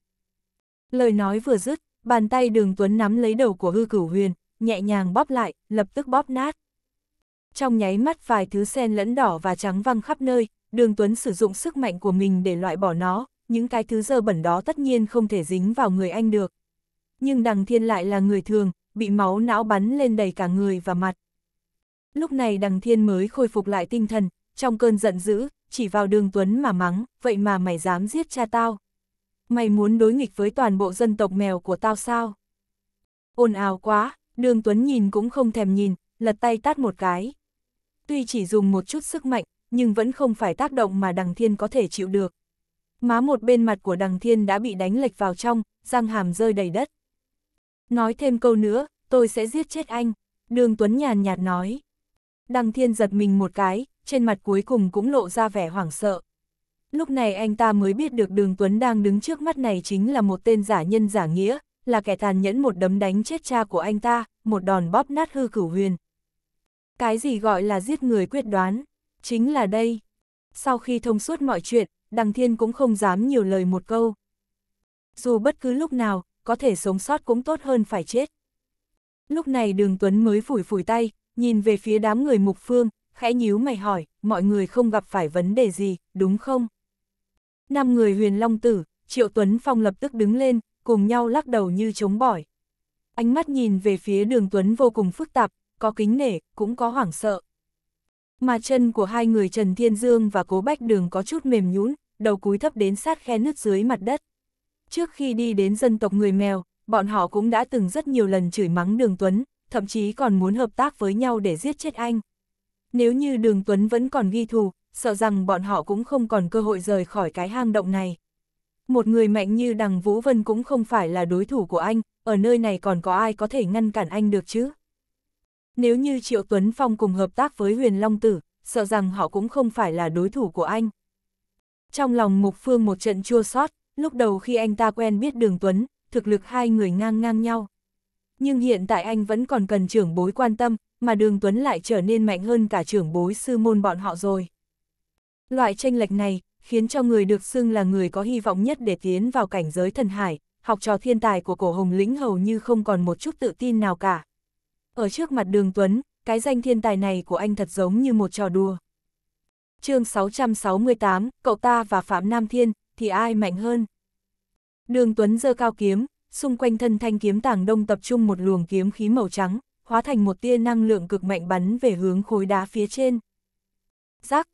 Lời nói vừa dứt, bàn tay đường Tuấn nắm lấy đầu của hư cửu huyền, nhẹ nhàng bóp lại, lập tức bóp nát. Trong nháy mắt vài thứ sen lẫn đỏ và trắng văng khắp nơi, đường Tuấn sử dụng sức mạnh của mình để loại bỏ nó, những cái thứ dơ bẩn đó tất nhiên không thể dính vào người anh được. Nhưng đằng thiên lại là người thường, bị máu não bắn lên đầy cả người và mặt. Lúc này đằng thiên mới khôi phục lại tinh thần, trong cơn giận dữ, chỉ vào đường Tuấn mà mắng, vậy mà mày dám giết cha tao. Mày muốn đối nghịch với toàn bộ dân tộc mèo của tao sao? Ồn ào quá, đường Tuấn nhìn cũng không thèm nhìn, lật tay tát một cái. Tuy chỉ dùng một chút sức mạnh, nhưng vẫn không phải tác động mà đằng thiên có thể chịu được. Má một bên mặt của đằng thiên đã bị đánh lệch vào trong, răng hàm rơi đầy đất. Nói thêm câu nữa, tôi sẽ giết chết anh, đường Tuấn nhàn nhạt nói. Đằng thiên giật mình một cái, trên mặt cuối cùng cũng lộ ra vẻ hoảng sợ. Lúc này anh ta mới biết được Đường Tuấn đang đứng trước mắt này chính là một tên giả nhân giả nghĩa, là kẻ tàn nhẫn một đấm đánh chết cha của anh ta, một đòn bóp nát hư cửu huyền. Cái gì gọi là giết người quyết đoán? Chính là đây. Sau khi thông suốt mọi chuyện, Đằng Thiên cũng không dám nhiều lời một câu. Dù bất cứ lúc nào, có thể sống sót cũng tốt hơn phải chết. Lúc này Đường Tuấn mới phủi phủi tay, nhìn về phía đám người mục phương, khẽ nhíu mày hỏi, mọi người không gặp phải vấn đề gì, đúng không? Năm người huyền long tử, Triệu Tuấn Phong lập tức đứng lên, cùng nhau lắc đầu như chống bỏi. Ánh mắt nhìn về phía đường Tuấn vô cùng phức tạp, có kính nể, cũng có hoảng sợ. Mà chân của hai người Trần Thiên Dương và Cố Bách Đường có chút mềm nhũn, đầu cúi thấp đến sát khe nước dưới mặt đất. Trước khi đi đến dân tộc người mèo, bọn họ cũng đã từng rất nhiều lần chửi mắng Đường Tuấn, thậm chí còn muốn hợp tác với nhau để giết chết anh. Nếu như đường Tuấn vẫn còn ghi thù, sợ rằng bọn họ cũng không còn cơ hội rời khỏi cái hang động này. Một người mạnh như đằng Vũ Vân cũng không phải là đối thủ của anh, ở nơi này còn có ai có thể ngăn cản anh được chứ? Nếu như Triệu Tuấn Phong cùng hợp tác với Huyền Long Tử, sợ rằng họ cũng không phải là đối thủ của anh. Trong lòng Mục Phương một trận chua xót, lúc đầu khi anh ta quen biết Đường Tuấn, thực lực hai người ngang ngang nhau. Nhưng hiện tại anh vẫn còn cần trưởng bối quan tâm, mà đường Tuấn lại trở nên mạnh hơn cả trưởng bối sư môn bọn họ rồi. Loại tranh lệch này khiến cho người được xưng là người có hy vọng nhất để tiến vào cảnh giới thần hải, học trò thiên tài của cổ hồng lĩnh hầu như không còn một chút tự tin nào cả. Ở trước mặt đường Tuấn, cái danh thiên tài này của anh thật giống như một trò đùa. chương 668, cậu ta và Phạm Nam Thiên, thì ai mạnh hơn? Đường Tuấn giơ cao kiếm, xung quanh thân thanh kiếm tàng đông tập trung một luồng kiếm khí màu trắng, hóa thành một tia năng lượng cực mạnh bắn về hướng khối đá phía trên. Rắc!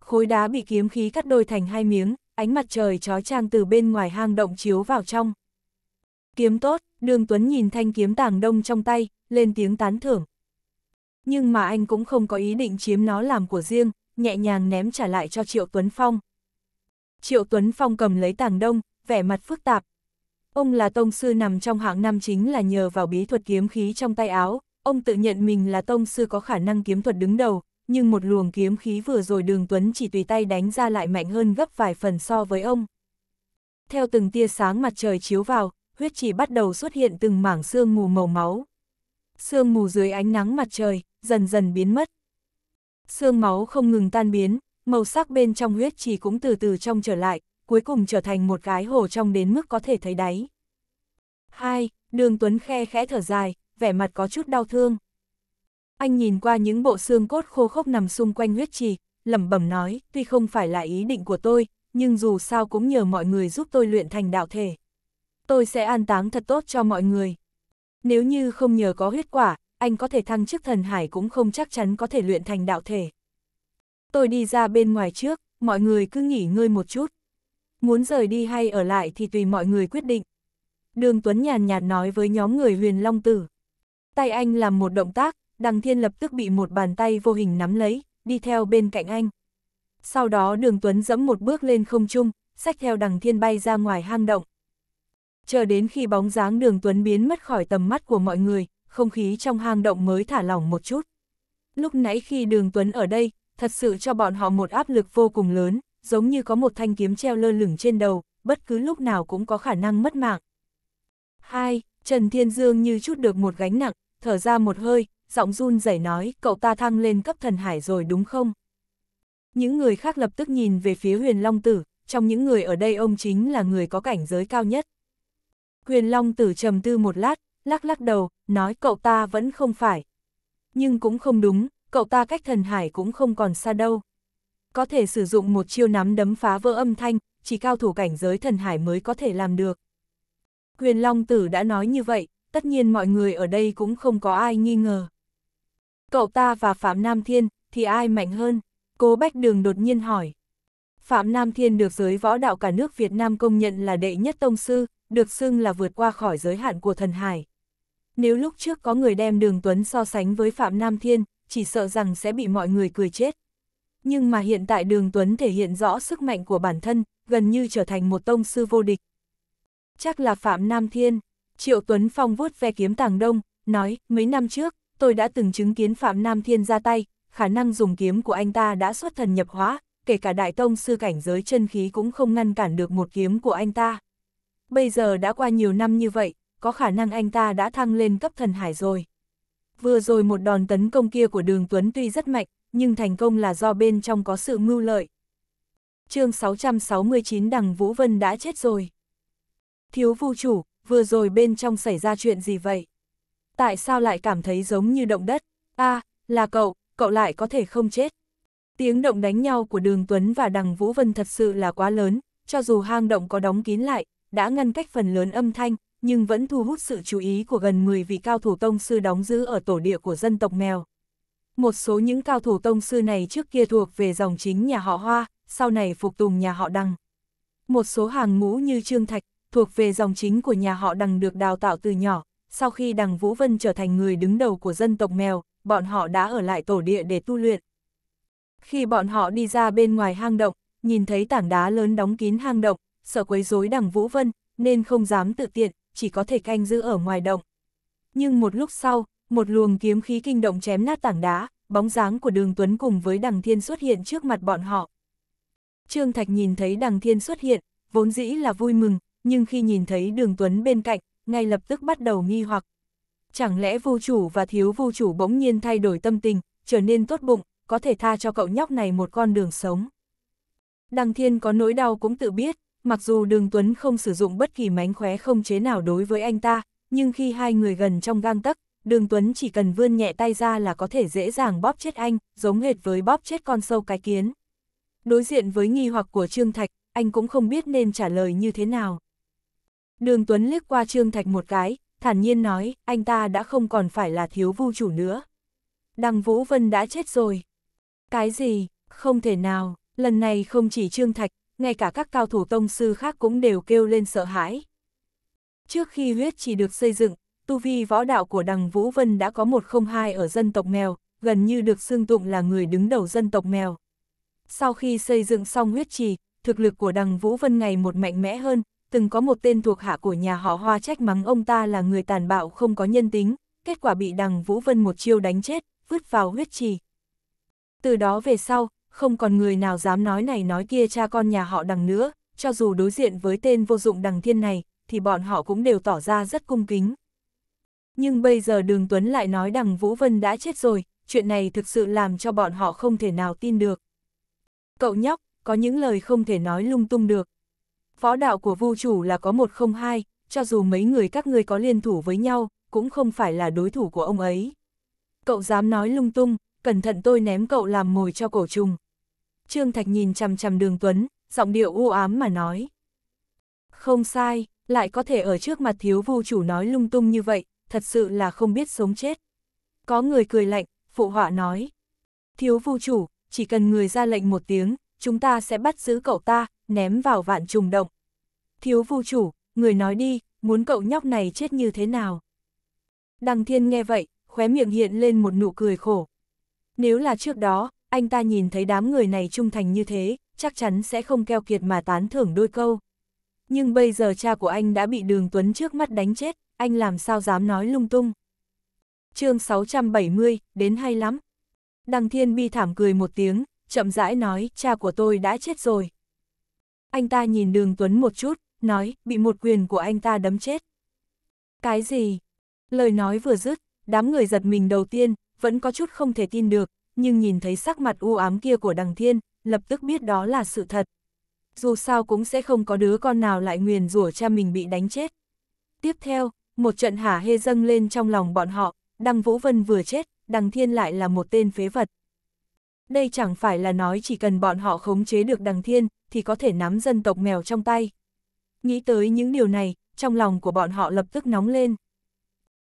Khối đá bị kiếm khí cắt đôi thành hai miếng, ánh mặt trời chói trang từ bên ngoài hang động chiếu vào trong. Kiếm tốt, đường Tuấn nhìn thanh kiếm tàng đông trong tay, lên tiếng tán thưởng. Nhưng mà anh cũng không có ý định chiếm nó làm của riêng, nhẹ nhàng ném trả lại cho Triệu Tuấn Phong. Triệu Tuấn Phong cầm lấy tàng đông, vẻ mặt phức tạp. Ông là tông sư nằm trong hạng năm chính là nhờ vào bí thuật kiếm khí trong tay áo, Ông tự nhận mình là tông sư có khả năng kiếm thuật đứng đầu, nhưng một luồng kiếm khí vừa rồi đường Tuấn chỉ tùy tay đánh ra lại mạnh hơn gấp vài phần so với ông. Theo từng tia sáng mặt trời chiếu vào, huyết chỉ bắt đầu xuất hiện từng mảng sương mù màu máu. Sương mù dưới ánh nắng mặt trời, dần dần biến mất. Sương máu không ngừng tan biến, màu sắc bên trong huyết chỉ cũng từ từ trong trở lại, cuối cùng trở thành một cái hồ trong đến mức có thể thấy đáy. 2. Đường Tuấn khe khẽ thở dài, vẻ mặt có chút đau thương. Anh nhìn qua những bộ xương cốt khô khốc nằm xung quanh huyết trì, lẩm bẩm nói, tuy không phải là ý định của tôi, nhưng dù sao cũng nhờ mọi người giúp tôi luyện thành đạo thể. Tôi sẽ an táng thật tốt cho mọi người. Nếu như không nhờ có huyết quả, anh có thể thăng chức thần hải cũng không chắc chắn có thể luyện thành đạo thể. Tôi đi ra bên ngoài trước, mọi người cứ nghỉ ngơi một chút. Muốn rời đi hay ở lại thì tùy mọi người quyết định. Đường Tuấn nhàn nhạt nói với nhóm người huyền Long Tử. Tay anh làm một động tác, Đằng Thiên lập tức bị một bàn tay vô hình nắm lấy, đi theo bên cạnh anh. Sau đó đường Tuấn dẫm một bước lên không trung, sách theo đằng Thiên bay ra ngoài hang động. Chờ đến khi bóng dáng đường Tuấn biến mất khỏi tầm mắt của mọi người, không khí trong hang động mới thả lỏng một chút. Lúc nãy khi đường Tuấn ở đây, thật sự cho bọn họ một áp lực vô cùng lớn, giống như có một thanh kiếm treo lơ lửng trên đầu, bất cứ lúc nào cũng có khả năng mất mạng. 2. Trần Thiên Dương như chút được một gánh nặng, thở ra một hơi, giọng run rẩy nói, cậu ta thăng lên cấp thần hải rồi đúng không? Những người khác lập tức nhìn về phía huyền long tử, trong những người ở đây ông chính là người có cảnh giới cao nhất. Huyền long tử trầm tư một lát, lắc lắc đầu, nói cậu ta vẫn không phải. Nhưng cũng không đúng, cậu ta cách thần hải cũng không còn xa đâu. Có thể sử dụng một chiêu nắm đấm phá vỡ âm thanh, chỉ cao thủ cảnh giới thần hải mới có thể làm được. Huyền Long Tử đã nói như vậy, tất nhiên mọi người ở đây cũng không có ai nghi ngờ. Cậu ta và Phạm Nam Thiên, thì ai mạnh hơn? cô Bách Đường đột nhiên hỏi. Phạm Nam Thiên được giới võ đạo cả nước Việt Nam công nhận là đệ nhất tông sư, được xưng là vượt qua khỏi giới hạn của thần hải. Nếu lúc trước có người đem Đường Tuấn so sánh với Phạm Nam Thiên, chỉ sợ rằng sẽ bị mọi người cười chết. Nhưng mà hiện tại Đường Tuấn thể hiện rõ sức mạnh của bản thân, gần như trở thành một tông sư vô địch. Chắc là Phạm Nam Thiên. Triệu Tuấn Phong vuốt ve kiếm tàng đông, nói, mấy năm trước, tôi đã từng chứng kiến Phạm Nam Thiên ra tay, khả năng dùng kiếm của anh ta đã xuất thần nhập hóa, kể cả đại tông sư cảnh giới chân khí cũng không ngăn cản được một kiếm của anh ta. Bây giờ đã qua nhiều năm như vậy, có khả năng anh ta đã thăng lên cấp thần hải rồi. Vừa rồi một đòn tấn công kia của đường Tuấn tuy rất mạnh, nhưng thành công là do bên trong có sự mưu lợi. chương 669 đằng Vũ Vân đã chết rồi. Thiếu vu chủ, vừa rồi bên trong xảy ra chuyện gì vậy? Tại sao lại cảm thấy giống như động đất? a à, là cậu, cậu lại có thể không chết. Tiếng động đánh nhau của Đường Tuấn và Đằng Vũ Vân thật sự là quá lớn, cho dù hang động có đóng kín lại, đã ngăn cách phần lớn âm thanh, nhưng vẫn thu hút sự chú ý của gần 10 vị cao thủ tông sư đóng giữ ở tổ địa của dân tộc mèo. Một số những cao thủ tông sư này trước kia thuộc về dòng chính nhà họ Hoa, sau này phục tùng nhà họ Đăng. Một số hàng ngũ như Trương Thạch, thuộc về dòng chính của nhà họ đằng được đào tạo từ nhỏ, sau khi đằng Vũ Vân trở thành người đứng đầu của dân tộc mèo, bọn họ đã ở lại tổ địa để tu luyện. Khi bọn họ đi ra bên ngoài hang động, nhìn thấy tảng đá lớn đóng kín hang động, sợ quấy rối đằng Vũ Vân, nên không dám tự tiện, chỉ có thể canh giữ ở ngoài động. Nhưng một lúc sau, một luồng kiếm khí kinh động chém nát tảng đá, bóng dáng của đường Tuấn cùng với đằng Thiên xuất hiện trước mặt bọn họ. Trương Thạch nhìn thấy đằng Thiên xuất hiện, vốn dĩ là vui mừng, nhưng khi nhìn thấy đường Tuấn bên cạnh, ngay lập tức bắt đầu nghi hoặc. Chẳng lẽ vô chủ và thiếu vô chủ bỗng nhiên thay đổi tâm tình, trở nên tốt bụng, có thể tha cho cậu nhóc này một con đường sống. Đăng Thiên có nỗi đau cũng tự biết, mặc dù đường Tuấn không sử dụng bất kỳ mánh khóe không chế nào đối với anh ta, nhưng khi hai người gần trong gang tấc, đường Tuấn chỉ cần vươn nhẹ tay ra là có thể dễ dàng bóp chết anh, giống hệt với bóp chết con sâu cái kiến. Đối diện với nghi hoặc của Trương Thạch, anh cũng không biết nên trả lời như thế nào. Đường Tuấn liếc qua Trương Thạch một cái, thản nhiên nói, anh ta đã không còn phải là thiếu vu chủ nữa. Đằng Vũ Vân đã chết rồi. Cái gì, không thể nào, lần này không chỉ Trương Thạch, ngay cả các cao thủ tông sư khác cũng đều kêu lên sợ hãi. Trước khi huyết chỉ được xây dựng, tu vi võ đạo của đằng Vũ Vân đã có một không hai ở dân tộc mèo, gần như được xưng tụng là người đứng đầu dân tộc mèo. Sau khi xây dựng xong huyết trì, thực lực của đằng Vũ Vân ngày một mạnh mẽ hơn, từng có một tên thuộc hạ của nhà họ Hoa trách mắng ông ta là người tàn bạo không có nhân tính, kết quả bị đằng Vũ Vân một chiêu đánh chết, vứt vào huyết trì. Từ đó về sau, không còn người nào dám nói này nói kia cha con nhà họ đằng nữa, cho dù đối diện với tên vô dụng đằng thiên này, thì bọn họ cũng đều tỏ ra rất cung kính. Nhưng bây giờ Đường Tuấn lại nói đằng Vũ Vân đã chết rồi, chuyện này thực sự làm cho bọn họ không thể nào tin được. Cậu nhóc, có những lời không thể nói lung tung được, Võ đạo của vu chủ là có một không hai, cho dù mấy người các ngươi có liên thủ với nhau, cũng không phải là đối thủ của ông ấy. Cậu dám nói lung tung, cẩn thận tôi ném cậu làm mồi cho cổ trùng. Trương Thạch nhìn chằm chằm đường Tuấn, giọng điệu u ám mà nói. Không sai, lại có thể ở trước mặt thiếu vu chủ nói lung tung như vậy, thật sự là không biết sống chết. Có người cười lạnh, phụ họa nói. Thiếu vu chủ, chỉ cần người ra lệnh một tiếng, chúng ta sẽ bắt giữ cậu ta, ném vào vạn trùng động. Thiếu vu chủ, người nói đi, muốn cậu nhóc này chết như thế nào? Đăng thiên nghe vậy, khóe miệng hiện lên một nụ cười khổ. Nếu là trước đó, anh ta nhìn thấy đám người này trung thành như thế, chắc chắn sẽ không keo kiệt mà tán thưởng đôi câu. Nhưng bây giờ cha của anh đã bị đường Tuấn trước mắt đánh chết, anh làm sao dám nói lung tung. chương 670, đến hay lắm. Đăng thiên bi thảm cười một tiếng, chậm rãi nói, cha của tôi đã chết rồi, anh ta nhìn đường Tuấn một chút, nói, bị một quyền của anh ta đấm chết. Cái gì? Lời nói vừa dứt, đám người giật mình đầu tiên, vẫn có chút không thể tin được, nhưng nhìn thấy sắc mặt u ám kia của đằng thiên, lập tức biết đó là sự thật. Dù sao cũng sẽ không có đứa con nào lại nguyền rủa cha mình bị đánh chết. Tiếp theo, một trận hả hê dâng lên trong lòng bọn họ, đằng Vũ Vân vừa chết, đằng thiên lại là một tên phế vật đây chẳng phải là nói chỉ cần bọn họ khống chế được đằng thiên, thì có thể nắm dân tộc mèo trong tay. Nghĩ tới những điều này, trong lòng của bọn họ lập tức nóng lên.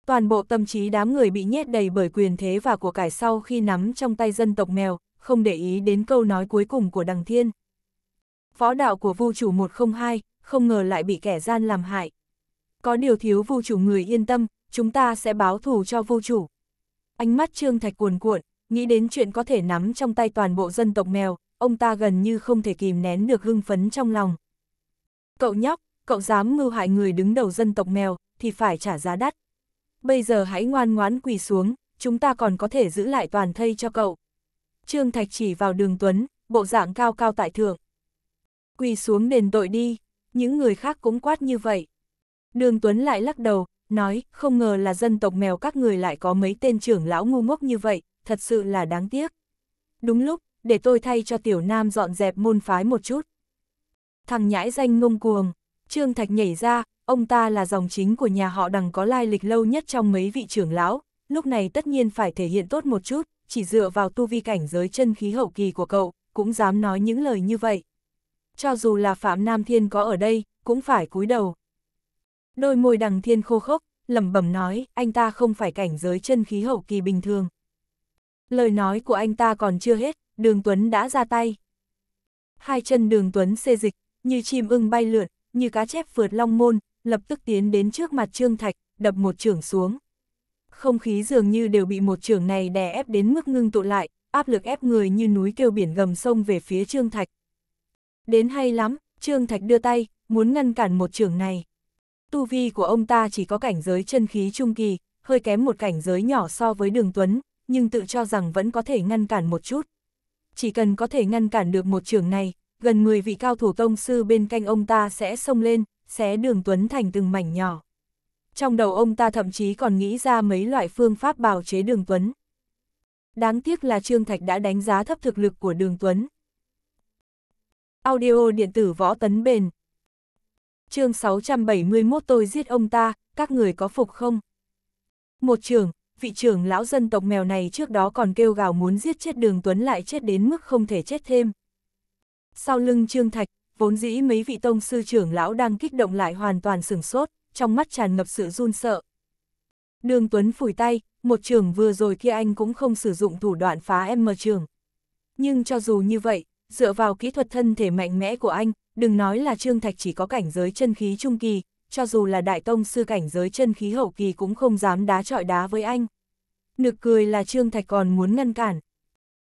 Toàn bộ tâm trí đám người bị nhét đầy bởi quyền thế và của cải sau khi nắm trong tay dân tộc mèo, không để ý đến câu nói cuối cùng của đằng thiên. Võ đạo của vu chủ 102, không ngờ lại bị kẻ gian làm hại. Có điều thiếu vu chủ người yên tâm, chúng ta sẽ báo thù cho vu chủ. Ánh mắt Trương Thạch cuồn cuộn, Nghĩ đến chuyện có thể nắm trong tay toàn bộ dân tộc mèo, ông ta gần như không thể kìm nén được hưng phấn trong lòng. Cậu nhóc, cậu dám mưu hại người đứng đầu dân tộc mèo, thì phải trả giá đắt. Bây giờ hãy ngoan ngoãn quỳ xuống, chúng ta còn có thể giữ lại toàn thây cho cậu. Trương Thạch chỉ vào đường Tuấn, bộ dạng cao cao tại thượng. Quỳ xuống đền tội đi, những người khác cũng quát như vậy. Đường Tuấn lại lắc đầu, nói, không ngờ là dân tộc mèo các người lại có mấy tên trưởng lão ngu ngốc như vậy, thật sự là đáng tiếc. Đúng lúc, để tôi thay cho tiểu nam dọn dẹp môn phái một chút. Thằng nhãi danh ngông cuồng, Trương Thạch nhảy ra, ông ta là dòng chính của nhà họ đằng có lai lịch lâu nhất trong mấy vị trưởng lão, lúc này tất nhiên phải thể hiện tốt một chút, chỉ dựa vào tu vi cảnh giới chân khí hậu kỳ của cậu, cũng dám nói những lời như vậy. Cho dù là Phạm Nam Thiên có ở đây, cũng phải cúi đầu. Đôi môi đằng thiên khô khốc, lẩm bẩm nói, anh ta không phải cảnh giới chân khí hậu kỳ bình thường, Lời nói của anh ta còn chưa hết, đường Tuấn đã ra tay. Hai chân đường Tuấn xê dịch, như chim ưng bay lượn, như cá chép vượt long môn, lập tức tiến đến trước mặt Trương Thạch, đập một trưởng xuống. Không khí dường như đều bị một trưởng này đè ép đến mức ngưng tụ lại, áp lực ép người như núi kêu biển gầm sông về phía Trương Thạch. Đến hay lắm, Trương Thạch đưa tay, muốn ngăn cản một trưởng này. Tu vi của ông ta chỉ có cảnh giới chân khí trung kỳ, hơi kém một cảnh giới nhỏ so với đường Tuấn, nhưng tự cho rằng vẫn có thể ngăn cản một chút. Chỉ cần có thể ngăn cản được một trường này, gần 10 vị cao thủ công sư bên cạnh ông ta sẽ xông lên, xé đường Tuấn thành từng mảnh nhỏ. Trong đầu ông ta thậm chí còn nghĩ ra mấy loại phương pháp bào chế đường Tuấn. Đáng tiếc là Trương Thạch đã đánh giá thấp thực lực của đường Tuấn. Audio điện tử võ tấn bền. chương 671 tôi giết ông ta, các người có phục không? Một trường, vị trưởng lão dân tộc mèo này trước đó còn kêu gào muốn giết chết đường Tuấn lại chết đến mức không thể chết thêm. Sau lưng Trương Thạch, vốn dĩ mấy vị tông sư trưởng lão đang kích động lại hoàn toàn sửng sốt, trong mắt tràn ngập sự run sợ. Đường Tuấn phủi tay, một trường vừa rồi kia anh cũng không sử dụng thủ đoạn phá em mờ trường. Nhưng cho dù như vậy, dựa vào kỹ thuật thân thể mạnh mẽ của anh, đừng nói là Trương Thạch chỉ có cảnh giới chân khí trung kỳ, cho dù là đại tông sư cảnh giới chân khí hậu kỳ cũng không dám đá trọi đá với anh. Nực cười là Trương Thạch còn muốn ngăn cản.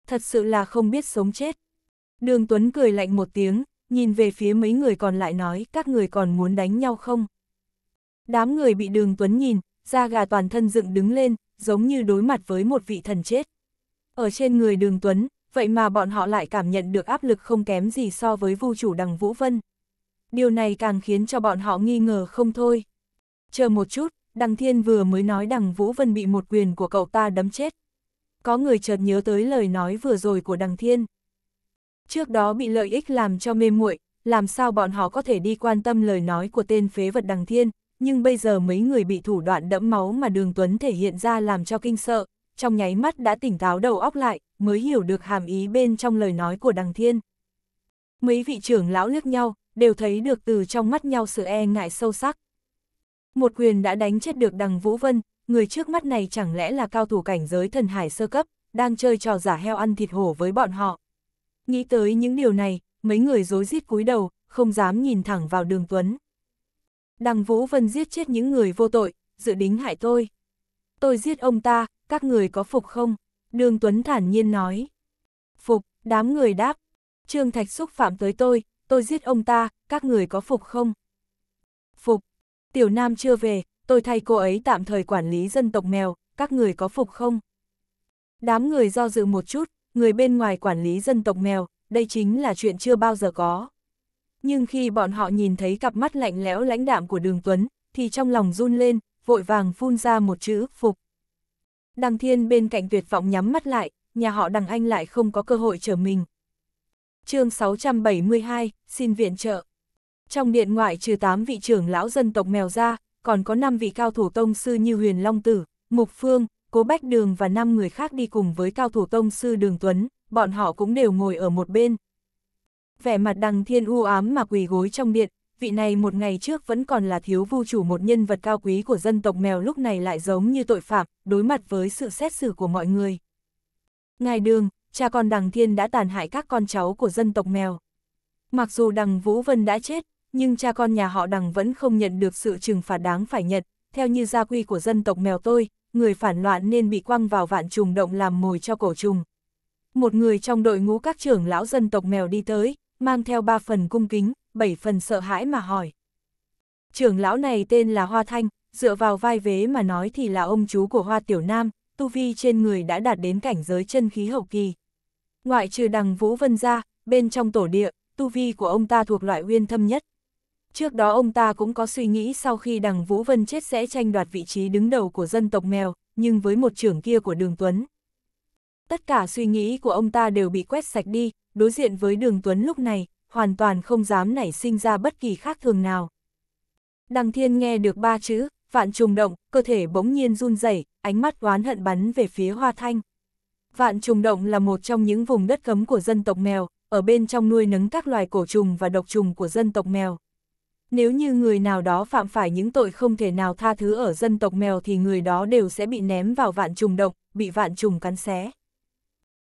Thật sự là không biết sống chết. Đường Tuấn cười lạnh một tiếng, nhìn về phía mấy người còn lại nói các người còn muốn đánh nhau không. Đám người bị đường Tuấn nhìn, da gà toàn thân dựng đứng lên, giống như đối mặt với một vị thần chết. Ở trên người đường Tuấn, vậy mà bọn họ lại cảm nhận được áp lực không kém gì so với vu chủ đằng Vũ Vân điều này càng khiến cho bọn họ nghi ngờ không thôi. Chờ một chút, Đằng Thiên vừa mới nói Đằng Vũ Vân bị một quyền của cậu ta đấm chết. Có người chợt nhớ tới lời nói vừa rồi của Đằng Thiên. Trước đó bị lợi ích làm cho mê muội, làm sao bọn họ có thể đi quan tâm lời nói của tên phế vật Đằng Thiên, nhưng bây giờ mấy người bị thủ đoạn đẫm máu mà Đường Tuấn thể hiện ra làm cho kinh sợ, trong nháy mắt đã tỉnh táo đầu óc lại, mới hiểu được hàm ý bên trong lời nói của Đằng Thiên. Mấy vị trưởng lão liếc nhau, đều thấy được từ trong mắt nhau sự e ngại sâu sắc. Một quyền đã đánh chết được đằng Vũ Vân, người trước mắt này chẳng lẽ là cao thủ cảnh giới thần hải sơ cấp, đang chơi trò giả heo ăn thịt hổ với bọn họ. Nghĩ tới những điều này, mấy người dối rít cúi đầu, không dám nhìn thẳng vào đường Tuấn. Đằng Vũ Vân giết chết những người vô tội, dự đính hại tôi. Tôi giết ông ta, các người có phục không? Đường Tuấn thản nhiên nói. Phục, đám người đáp. Trương Thạch xúc phạm tới tôi, tôi giết ông ta, các người có phục không? Phục. Tiểu Nam chưa về, tôi thay cô ấy tạm thời quản lý dân tộc mèo, các người có phục không? Đám người do dự một chút, người bên ngoài quản lý dân tộc mèo, đây chính là chuyện chưa bao giờ có. Nhưng khi bọn họ nhìn thấy cặp mắt lạnh lẽo lãnh đạm của đường Tuấn, thì trong lòng run lên, vội vàng phun ra một chữ phục. Đằng thiên bên cạnh tuyệt vọng nhắm mắt lại, nhà họ đằng anh lại không có cơ hội trở mình, chương 672, xin viện trợ. Trong điện ngoại trừ 8 vị trưởng lão dân tộc mèo ra, còn có 5 vị cao thủ tông sư như Huyền Long Tử, Mục Phương, Cố Bách Đường và 5 người khác đi cùng với cao thủ tông sư Đường Tuấn, bọn họ cũng đều ngồi ở một bên. Vẻ mặt đằng thiên u ám mà quỳ gối trong điện, vị này một ngày trước vẫn còn là thiếu vu chủ một nhân vật cao quý của dân tộc mèo lúc này lại giống như tội phạm, đối mặt với sự xét xử của mọi người. Ngài Đường, cha con Đằng Thiên đã tàn hại các con cháu của dân tộc mèo. Mặc dù Đằng Vũ Vân đã chết, nhưng cha con nhà họ Đằng vẫn không nhận được sự trừng phạt đáng phải nhận, theo như gia quy của dân tộc mèo tôi, người phản loạn nên bị quăng vào vạn trùng động làm mồi cho cổ trùng. Một người trong đội ngũ các trưởng lão dân tộc mèo đi tới, mang theo ba phần cung kính, bảy phần sợ hãi mà hỏi. Trưởng lão này tên là Hoa Thanh, dựa vào vai vế mà nói thì là ông chú của Hoa Tiểu Nam, tu vi trên người đã đạt đến cảnh giới chân khí hậu kỳ. Ngoại trừ đằng Vũ Vân ra, bên trong tổ địa, tu vi của ông ta thuộc loại uyên thâm nhất. Trước đó ông ta cũng có suy nghĩ sau khi đằng Vũ Vân chết sẽ tranh đoạt vị trí đứng đầu của dân tộc mèo, nhưng với một trưởng kia của đường Tuấn. Tất cả suy nghĩ của ông ta đều bị quét sạch đi, đối diện với đường Tuấn lúc này, hoàn toàn không dám nảy sinh ra bất kỳ khác thường nào. Đằng Thiên nghe được ba chữ, vạn trùng động, cơ thể bỗng nhiên run rẩy, ánh mắt oán hận bắn về phía Hoa Thanh. Vạn trùng động là một trong những vùng đất cấm của dân tộc mèo, ở bên trong nuôi nấng các loài cổ trùng và độc trùng của dân tộc mèo. Nếu như người nào đó phạm phải những tội không thể nào tha thứ ở dân tộc mèo thì người đó đều sẽ bị ném vào vạn trùng động, bị vạn trùng cắn xé.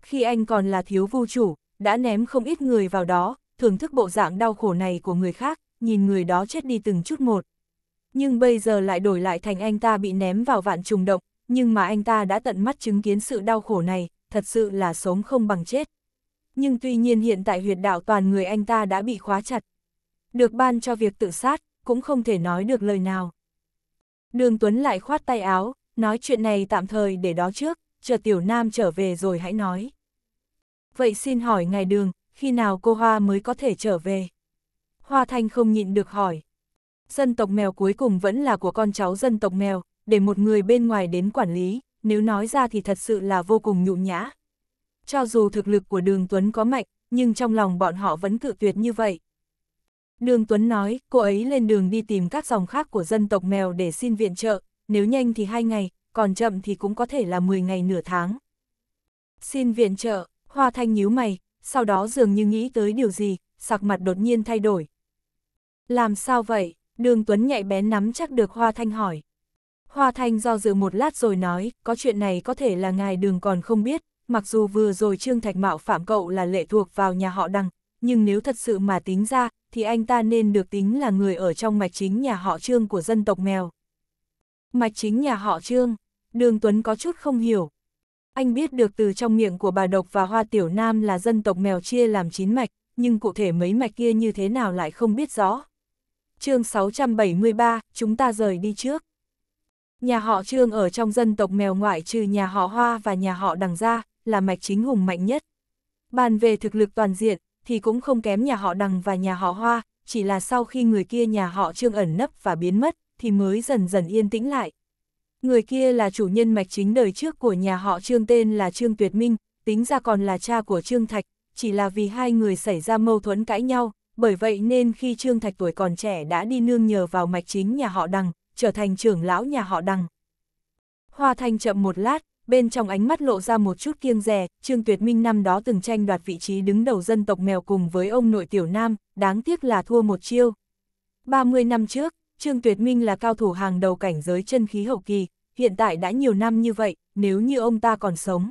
Khi anh còn là thiếu vu chủ, đã ném không ít người vào đó, thưởng thức bộ dạng đau khổ này của người khác, nhìn người đó chết đi từng chút một nhưng bây giờ lại đổi lại thành anh ta bị ném vào vạn trùng động, nhưng mà anh ta đã tận mắt chứng kiến sự đau khổ này, thật sự là sống không bằng chết. Nhưng tuy nhiên hiện tại huyệt đạo toàn người anh ta đã bị khóa chặt. Được ban cho việc tự sát, cũng không thể nói được lời nào. Đường Tuấn lại khoát tay áo, nói chuyện này tạm thời để đó trước, chờ tiểu nam trở về rồi hãy nói. Vậy xin hỏi ngài đường, khi nào cô Hoa mới có thể trở về? Hoa Thanh không nhịn được hỏi dân tộc mèo cuối cùng vẫn là của con cháu dân tộc mèo, để một người bên ngoài đến quản lý, nếu nói ra thì thật sự là vô cùng nhụ nhã. Cho dù thực lực của Đường Tuấn có mạnh, nhưng trong lòng bọn họ vẫn cự tuyệt như vậy. Đường Tuấn nói, cô ấy lên đường đi tìm các dòng khác của dân tộc mèo để xin viện trợ, nếu nhanh thì hai ngày, còn chậm thì cũng có thể là 10 ngày nửa tháng. Xin viện trợ, Hoa Thanh nhíu mày, sau đó dường như nghĩ tới điều gì, sặc mặt đột nhiên thay đổi. Làm sao vậy? Đường Tuấn nhạy bén nắm chắc được Hoa Thanh hỏi. Hoa Thanh do dự một lát rồi nói, có chuyện này có thể là ngài đường còn không biết, mặc dù vừa rồi Trương Thạch Mạo phạm cậu là lệ thuộc vào nhà họ Đăng, nhưng nếu thật sự mà tính ra, thì anh ta nên được tính là người ở trong mạch chính nhà họ Trương của dân tộc mèo. Mạch chính nhà họ Trương, đường Tuấn có chút không hiểu. Anh biết được từ trong miệng của bà Độc và Hoa Tiểu Nam là dân tộc mèo chia làm chín mạch, nhưng cụ thể mấy mạch kia như thế nào lại không biết rõ chương 673, chúng ta rời đi trước. Nhà họ Trương ở trong dân tộc mèo ngoại trừ nhà họ Hoa và nhà họ Đằng Gia, là mạch chính hùng mạnh nhất. Bàn về thực lực toàn diện, thì cũng không kém nhà họ Đằng và nhà họ Hoa, chỉ là sau khi người kia nhà họ Trương ẩn nấp và biến mất, thì mới dần dần yên tĩnh lại. Người kia là chủ nhân mạch chính đời trước của nhà họ Trương tên là Trương Tuyệt Minh, tính ra còn là cha của Trương Thạch, chỉ là vì hai người xảy ra mâu thuẫn cãi nhau, bởi vậy nên khi Trương Thạch tuổi còn trẻ đã đi nương nhờ vào mạch chính nhà họ đằng, trở thành trưởng lão nhà họ đằng. Hoa Thanh chậm một lát, bên trong ánh mắt lộ ra một chút kiêng rè, Trương Tuyệt Minh năm đó từng tranh đoạt vị trí đứng đầu dân tộc mèo cùng với ông nội Tiểu Nam, đáng tiếc là thua một chiêu. 30 năm trước, Trương Tuyệt Minh là cao thủ hàng đầu cảnh giới chân khí hậu kỳ, hiện tại đã nhiều năm như vậy, nếu như ông ta còn sống.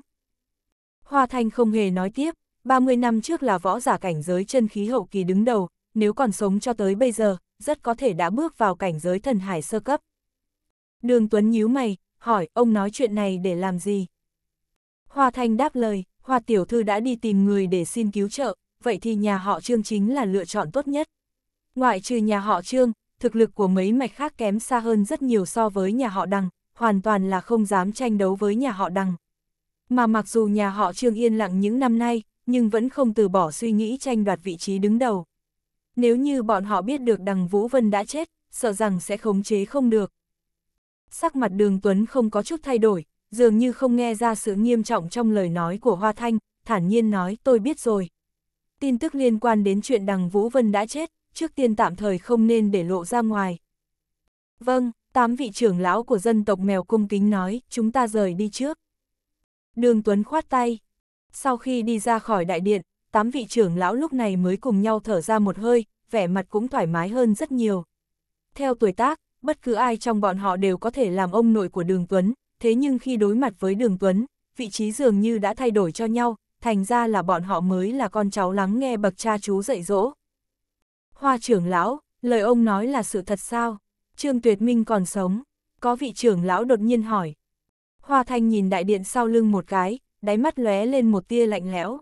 Hoa Thanh không hề nói tiếp, 30 năm trước là võ giả cảnh giới chân khí hậu kỳ đứng đầu, nếu còn sống cho tới bây giờ, rất có thể đã bước vào cảnh giới thần hải sơ cấp. Đường Tuấn nhíu mày, hỏi ông nói chuyện này để làm gì? Hoa Thanh đáp lời, Hoa Tiểu Thư đã đi tìm người để xin cứu trợ, vậy thì nhà họ Trương chính là lựa chọn tốt nhất. Ngoại trừ nhà họ Trương, thực lực của mấy mạch khác kém xa hơn rất nhiều so với nhà họ Đằng, hoàn toàn là không dám tranh đấu với nhà họ Đằng. Mà mặc dù nhà họ Trương yên lặng những năm nay, nhưng vẫn không từ bỏ suy nghĩ tranh đoạt vị trí đứng đầu. Nếu như bọn họ biết được đằng Vũ Vân đã chết, sợ rằng sẽ khống chế không được. Sắc mặt đường Tuấn không có chút thay đổi, dường như không nghe ra sự nghiêm trọng trong lời nói của Hoa Thanh, thản nhiên nói tôi biết rồi. Tin tức liên quan đến chuyện đằng Vũ Vân đã chết, trước tiên tạm thời không nên để lộ ra ngoài. Vâng, tám vị trưởng lão của dân tộc mèo cung kính nói, chúng ta rời đi trước. Đường Tuấn khoát tay, sau khi đi ra khỏi đại điện, tám vị trưởng lão lúc này mới cùng nhau thở ra một hơi, vẻ mặt cũng thoải mái hơn rất nhiều. Theo tuổi tác, bất cứ ai trong bọn họ đều có thể làm ông nội của Đường Tuấn, thế nhưng khi đối mặt với Đường Tuấn, vị trí dường như đã thay đổi cho nhau, thành ra là bọn họ mới là con cháu lắng nghe bậc cha chú dạy dỗ. Hoa trưởng lão, lời ông nói là sự thật sao? Trương Tuyệt Minh còn sống, có vị trưởng lão đột nhiên hỏi. Hoa Thanh nhìn đại điện sau lưng một cái, đáy mắt lóe lên một tia lạnh lẽo.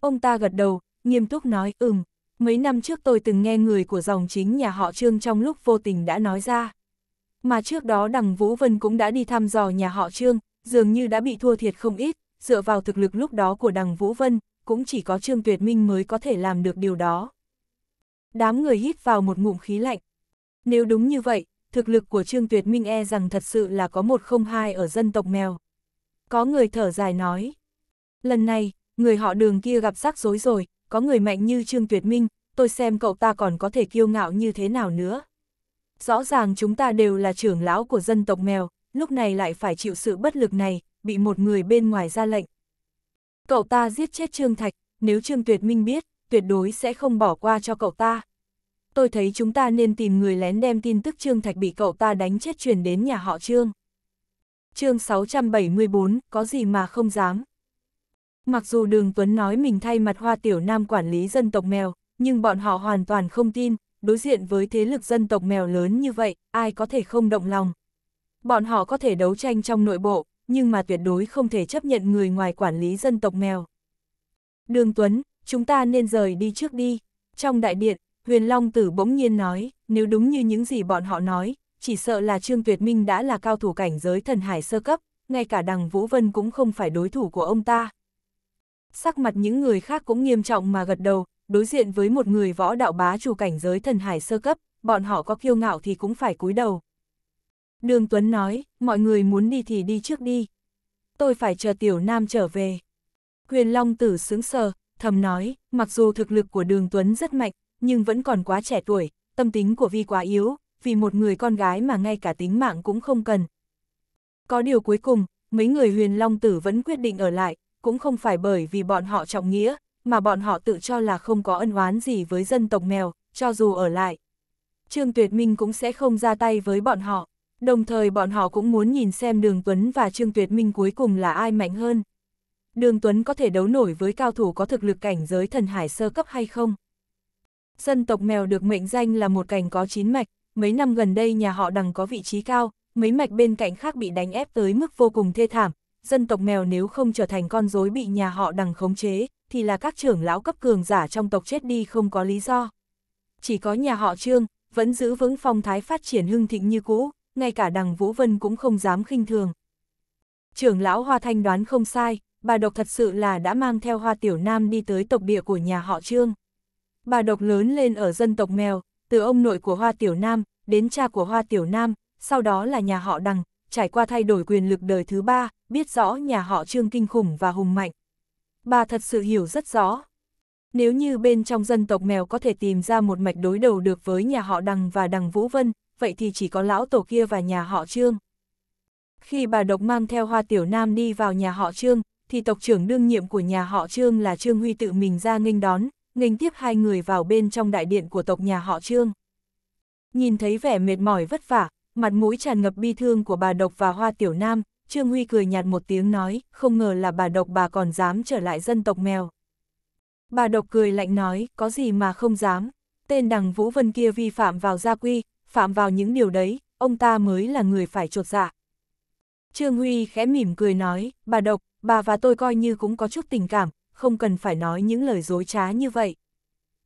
Ông ta gật đầu, nghiêm túc nói, ừm, mấy năm trước tôi từng nghe người của dòng chính nhà họ Trương trong lúc vô tình đã nói ra. Mà trước đó đằng Vũ Vân cũng đã đi thăm dò nhà họ Trương, dường như đã bị thua thiệt không ít, dựa vào thực lực lúc đó của đằng Vũ Vân, cũng chỉ có Trương Tuyệt Minh mới có thể làm được điều đó. Đám người hít vào một ngụm khí lạnh. Nếu đúng như vậy, thực lực của Trương Tuyệt Minh e rằng thật sự là có một không hai ở dân tộc mèo. Có người thở dài nói. Lần này, người họ đường kia gặp rắc rối rồi, có người mạnh như Trương Tuyệt Minh, tôi xem cậu ta còn có thể kiêu ngạo như thế nào nữa. Rõ ràng chúng ta đều là trưởng lão của dân tộc mèo, lúc này lại phải chịu sự bất lực này, bị một người bên ngoài ra lệnh. Cậu ta giết chết Trương Thạch, nếu Trương Tuyệt Minh biết, tuyệt đối sẽ không bỏ qua cho cậu ta. Tôi thấy chúng ta nên tìm người lén đem tin tức Trương Thạch bị cậu ta đánh chết truyền đến nhà họ Trương chương 674, có gì mà không dám. Mặc dù Đường Tuấn nói mình thay mặt Hoa Tiểu Nam quản lý dân tộc mèo, nhưng bọn họ hoàn toàn không tin, đối diện với thế lực dân tộc mèo lớn như vậy, ai có thể không động lòng. Bọn họ có thể đấu tranh trong nội bộ, nhưng mà tuyệt đối không thể chấp nhận người ngoài quản lý dân tộc mèo. Đường Tuấn, chúng ta nên rời đi trước đi. Trong đại điện, Huyền Long Tử bỗng nhiên nói, nếu đúng như những gì bọn họ nói, chỉ sợ là Trương Tuyệt Minh đã là cao thủ cảnh giới thần hải sơ cấp, ngay cả đằng Vũ Vân cũng không phải đối thủ của ông ta. Sắc mặt những người khác cũng nghiêm trọng mà gật đầu, đối diện với một người võ đạo bá chủ cảnh giới thần hải sơ cấp, bọn họ có kiêu ngạo thì cũng phải cúi đầu. Đường Tuấn nói, mọi người muốn đi thì đi trước đi. Tôi phải chờ Tiểu Nam trở về. Huyền Long Tử sướng sờ, thầm nói, mặc dù thực lực của Đường Tuấn rất mạnh, nhưng vẫn còn quá trẻ tuổi, tâm tính của Vi quá yếu, vì một người con gái mà ngay cả tính mạng cũng không cần. Có điều cuối cùng, mấy người huyền long tử vẫn quyết định ở lại, cũng không phải bởi vì bọn họ trọng nghĩa, mà bọn họ tự cho là không có ân oán gì với dân tộc mèo, cho dù ở lại. Trương Tuyệt Minh cũng sẽ không ra tay với bọn họ, đồng thời bọn họ cũng muốn nhìn xem Đường Tuấn và Trương Tuyệt Minh cuối cùng là ai mạnh hơn. Đường Tuấn có thể đấu nổi với cao thủ có thực lực cảnh giới thần hải sơ cấp hay không? Dân tộc mèo được mệnh danh là một cảnh có chín mạch, mấy năm gần đây nhà họ đằng có vị trí cao, mấy mạch bên cạnh khác bị đánh ép tới mức vô cùng thê thảm, dân tộc mèo nếu không trở thành con rối bị nhà họ đằng khống chế, thì là các trưởng lão cấp cường giả trong tộc chết đi không có lý do. Chỉ có nhà họ Trương, vẫn giữ vững phong thái phát triển hưng thịnh như cũ, ngay cả đằng Vũ Vân cũng không dám khinh thường. Trưởng lão Hoa Thanh đoán không sai, bà độc thật sự là đã mang theo Hoa Tiểu Nam đi tới tộc địa của nhà họ Trương. Bà độc lớn lên ở dân tộc mèo, từ ông nội của Hoa Tiểu Nam, đến cha của Hoa Tiểu Nam, sau đó là nhà họ Đằng, trải qua thay đổi quyền lực đời thứ ba, biết rõ nhà họ Trương kinh khủng và hùng mạnh. Bà thật sự hiểu rất rõ. Nếu như bên trong dân tộc mèo có thể tìm ra một mạch đối đầu được với nhà họ Đằng và Đằng Vũ Vân, vậy thì chỉ có lão tổ kia và nhà họ Trương. Khi bà độc mang theo Hoa Tiểu Nam đi vào nhà họ Trương, thì tộc trưởng đương nhiệm của nhà họ Trương là Trương Huy tự mình ra nghênh đón, nghênh tiếp hai người vào bên trong đại điện của tộc nhà họ Trương. Nhìn thấy vẻ mệt mỏi vất vả, mặt mũi tràn ngập bi thương của bà Độc và Hoa Tiểu Nam, Trương Huy cười nhạt một tiếng nói, không ngờ là bà Độc bà còn dám trở lại dân tộc mèo. Bà Độc cười lạnh nói, có gì mà không dám, tên đằng Vũ Vân kia vi phạm vào gia quy, phạm vào những điều đấy, ông ta mới là người phải chuột dạ. Trương Huy khẽ mỉm cười nói, bà Độc, bà và tôi coi như cũng có chút tình cảm, không cần phải nói những lời dối trá như vậy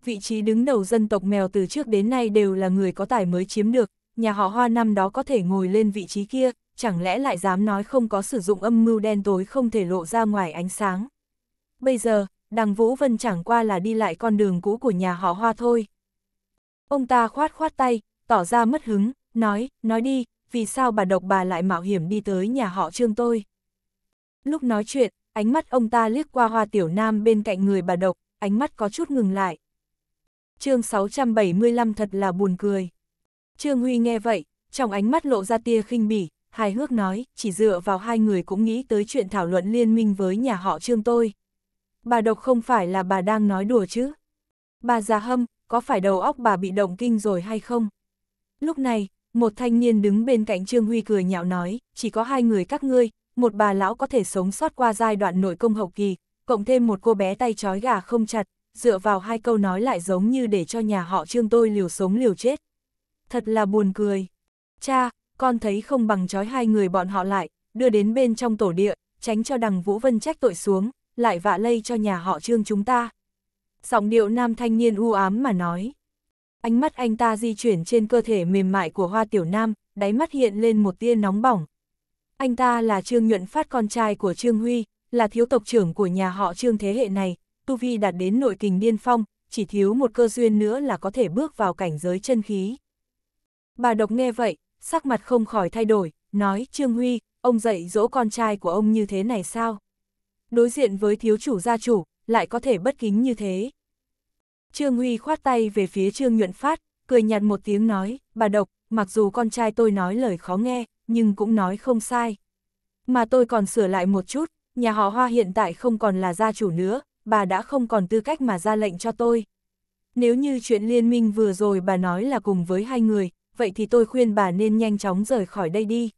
vị trí đứng đầu dân tộc mèo từ trước đến nay đều là người có tài mới chiếm được, nhà họ Hoa năm đó có thể ngồi lên vị trí kia, chẳng lẽ lại dám nói không có sử dụng âm mưu đen tối không thể lộ ra ngoài ánh sáng. Bây giờ, đằng Vũ Vân chẳng qua là đi lại con đường cũ của nhà họ Hoa thôi. Ông ta khoát khoát tay, tỏ ra mất hứng, nói, nói đi, vì sao bà độc bà lại mạo hiểm đi tới nhà họ trương tôi. Lúc nói chuyện, ánh mắt ông ta liếc qua hoa tiểu nam bên cạnh người bà độc, ánh mắt có chút ngừng lại chương 675 thật là buồn cười. Trương Huy nghe vậy, trong ánh mắt lộ ra tia khinh bỉ, hài hước nói, chỉ dựa vào hai người cũng nghĩ tới chuyện thảo luận liên minh với nhà họ Trương tôi. Bà độc không phải là bà đang nói đùa chứ? Bà già hâm, có phải đầu óc bà bị động kinh rồi hay không? Lúc này, một thanh niên đứng bên cạnh Trương Huy cười nhạo nói, chỉ có hai người các ngươi, một bà lão có thể sống sót qua giai đoạn nội công hậu kỳ, cộng thêm một cô bé tay trói gà không chặt, dựa vào hai câu nói lại giống như để cho nhà họ trương tôi liều sống liều chết. Thật là buồn cười. Cha, con thấy không bằng trói hai người bọn họ lại, đưa đến bên trong tổ địa, tránh cho đằng Vũ Vân trách tội xuống, lại vạ lây cho nhà họ trương chúng ta. Giọng điệu nam thanh niên u ám mà nói. Ánh mắt anh ta di chuyển trên cơ thể mềm mại của hoa tiểu nam, đáy mắt hiện lên một tia nóng bỏng. Anh ta là Trương Nhuận Phát con trai của Trương Huy, là thiếu tộc trưởng của nhà họ Trương thế hệ này, tu vi đạt đến nội kình điên phong, chỉ thiếu một cơ duyên nữa là có thể bước vào cảnh giới chân khí. Bà độc nghe vậy, sắc mặt không khỏi thay đổi, nói Trương Huy, ông dạy dỗ con trai của ông như thế này sao? Đối diện với thiếu chủ gia chủ, lại có thể bất kính như thế. Trương Huy khoát tay về phía Trương Nhuận Phát, cười nhạt một tiếng nói, bà độc, mặc dù con trai tôi nói lời khó nghe, nhưng cũng nói không sai. Mà tôi còn sửa lại một chút, nhà họ Hoa hiện tại không còn là gia chủ nữa, bà đã không còn tư cách mà ra lệnh cho tôi. Nếu như chuyện liên minh vừa rồi bà nói là cùng với hai người, vậy thì tôi khuyên bà nên nhanh chóng rời khỏi đây đi.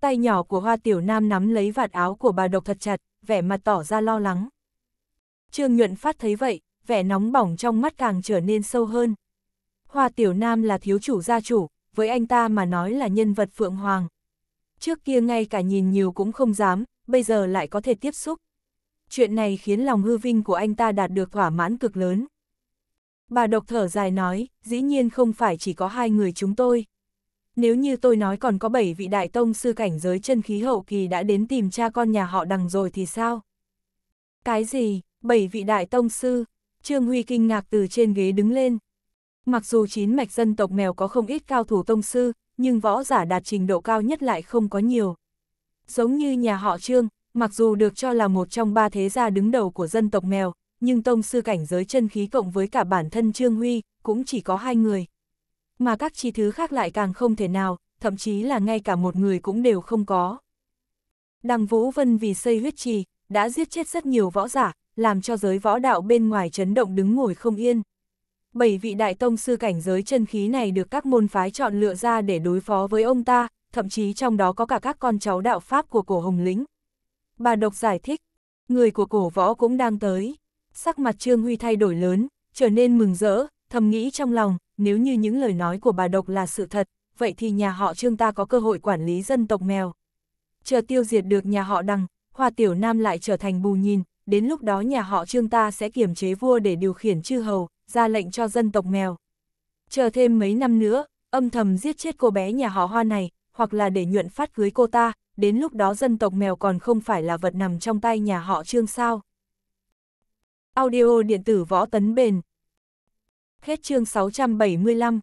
Tay nhỏ của Hoa Tiểu Nam nắm lấy vạt áo của bà độc thật chặt, vẻ mặt tỏ ra lo lắng. Trương Nhuận Phát thấy vậy, vẻ nóng bỏng trong mắt càng trở nên sâu hơn. Hoa Tiểu Nam là thiếu chủ gia chủ, với anh ta mà nói là nhân vật Phượng Hoàng. Trước kia ngay cả nhìn nhiều cũng không dám, bây giờ lại có thể tiếp xúc chuyện này khiến lòng hư vinh của anh ta đạt được thỏa mãn cực lớn. Bà độc thở dài nói, dĩ nhiên không phải chỉ có hai người chúng tôi. Nếu như tôi nói còn có bảy vị đại tông sư cảnh giới chân khí hậu kỳ đã đến tìm cha con nhà họ đằng rồi thì sao? Cái gì, bảy vị đại tông sư? Trương Huy kinh ngạc từ trên ghế đứng lên. Mặc dù chín mạch dân tộc mèo có không ít cao thủ tông sư, nhưng võ giả đạt trình độ cao nhất lại không có nhiều. Giống như nhà họ Trương, Mặc dù được cho là một trong ba thế gia đứng đầu của dân tộc mèo, nhưng tông sư cảnh giới chân khí cộng với cả bản thân Trương Huy, cũng chỉ có hai người. Mà các chi thứ khác lại càng không thể nào, thậm chí là ngay cả một người cũng đều không có. Đằng Vũ Vân vì xây huyết trì, đã giết chết rất nhiều võ giả, làm cho giới võ đạo bên ngoài chấn động đứng ngồi không yên. Bảy vị đại tông sư cảnh giới chân khí này được các môn phái chọn lựa ra để đối phó với ông ta, thậm chí trong đó có cả các con cháu đạo Pháp của cổ hồng lĩnh. Bà độc giải thích, người của cổ võ cũng đang tới. Sắc mặt Trương Huy thay đổi lớn, trở nên mừng rỡ, thầm nghĩ trong lòng, nếu như những lời nói của bà độc là sự thật, vậy thì nhà họ Trương ta có cơ hội quản lý dân tộc mèo. Chờ tiêu diệt được nhà họ đằng, Hoa Tiểu Nam lại trở thành bù nhìn, đến lúc đó nhà họ Trương ta sẽ kiềm chế vua để điều khiển chư hầu, ra lệnh cho dân tộc mèo. Chờ thêm mấy năm nữa, âm thầm giết chết cô bé nhà họ Hoa này, hoặc là để nhuận phát cưới cô ta, đến lúc đó dân tộc mèo còn không phải là vật nằm trong tay nhà họ trương sao. Audio điện tử võ tấn bền. Hết chương 675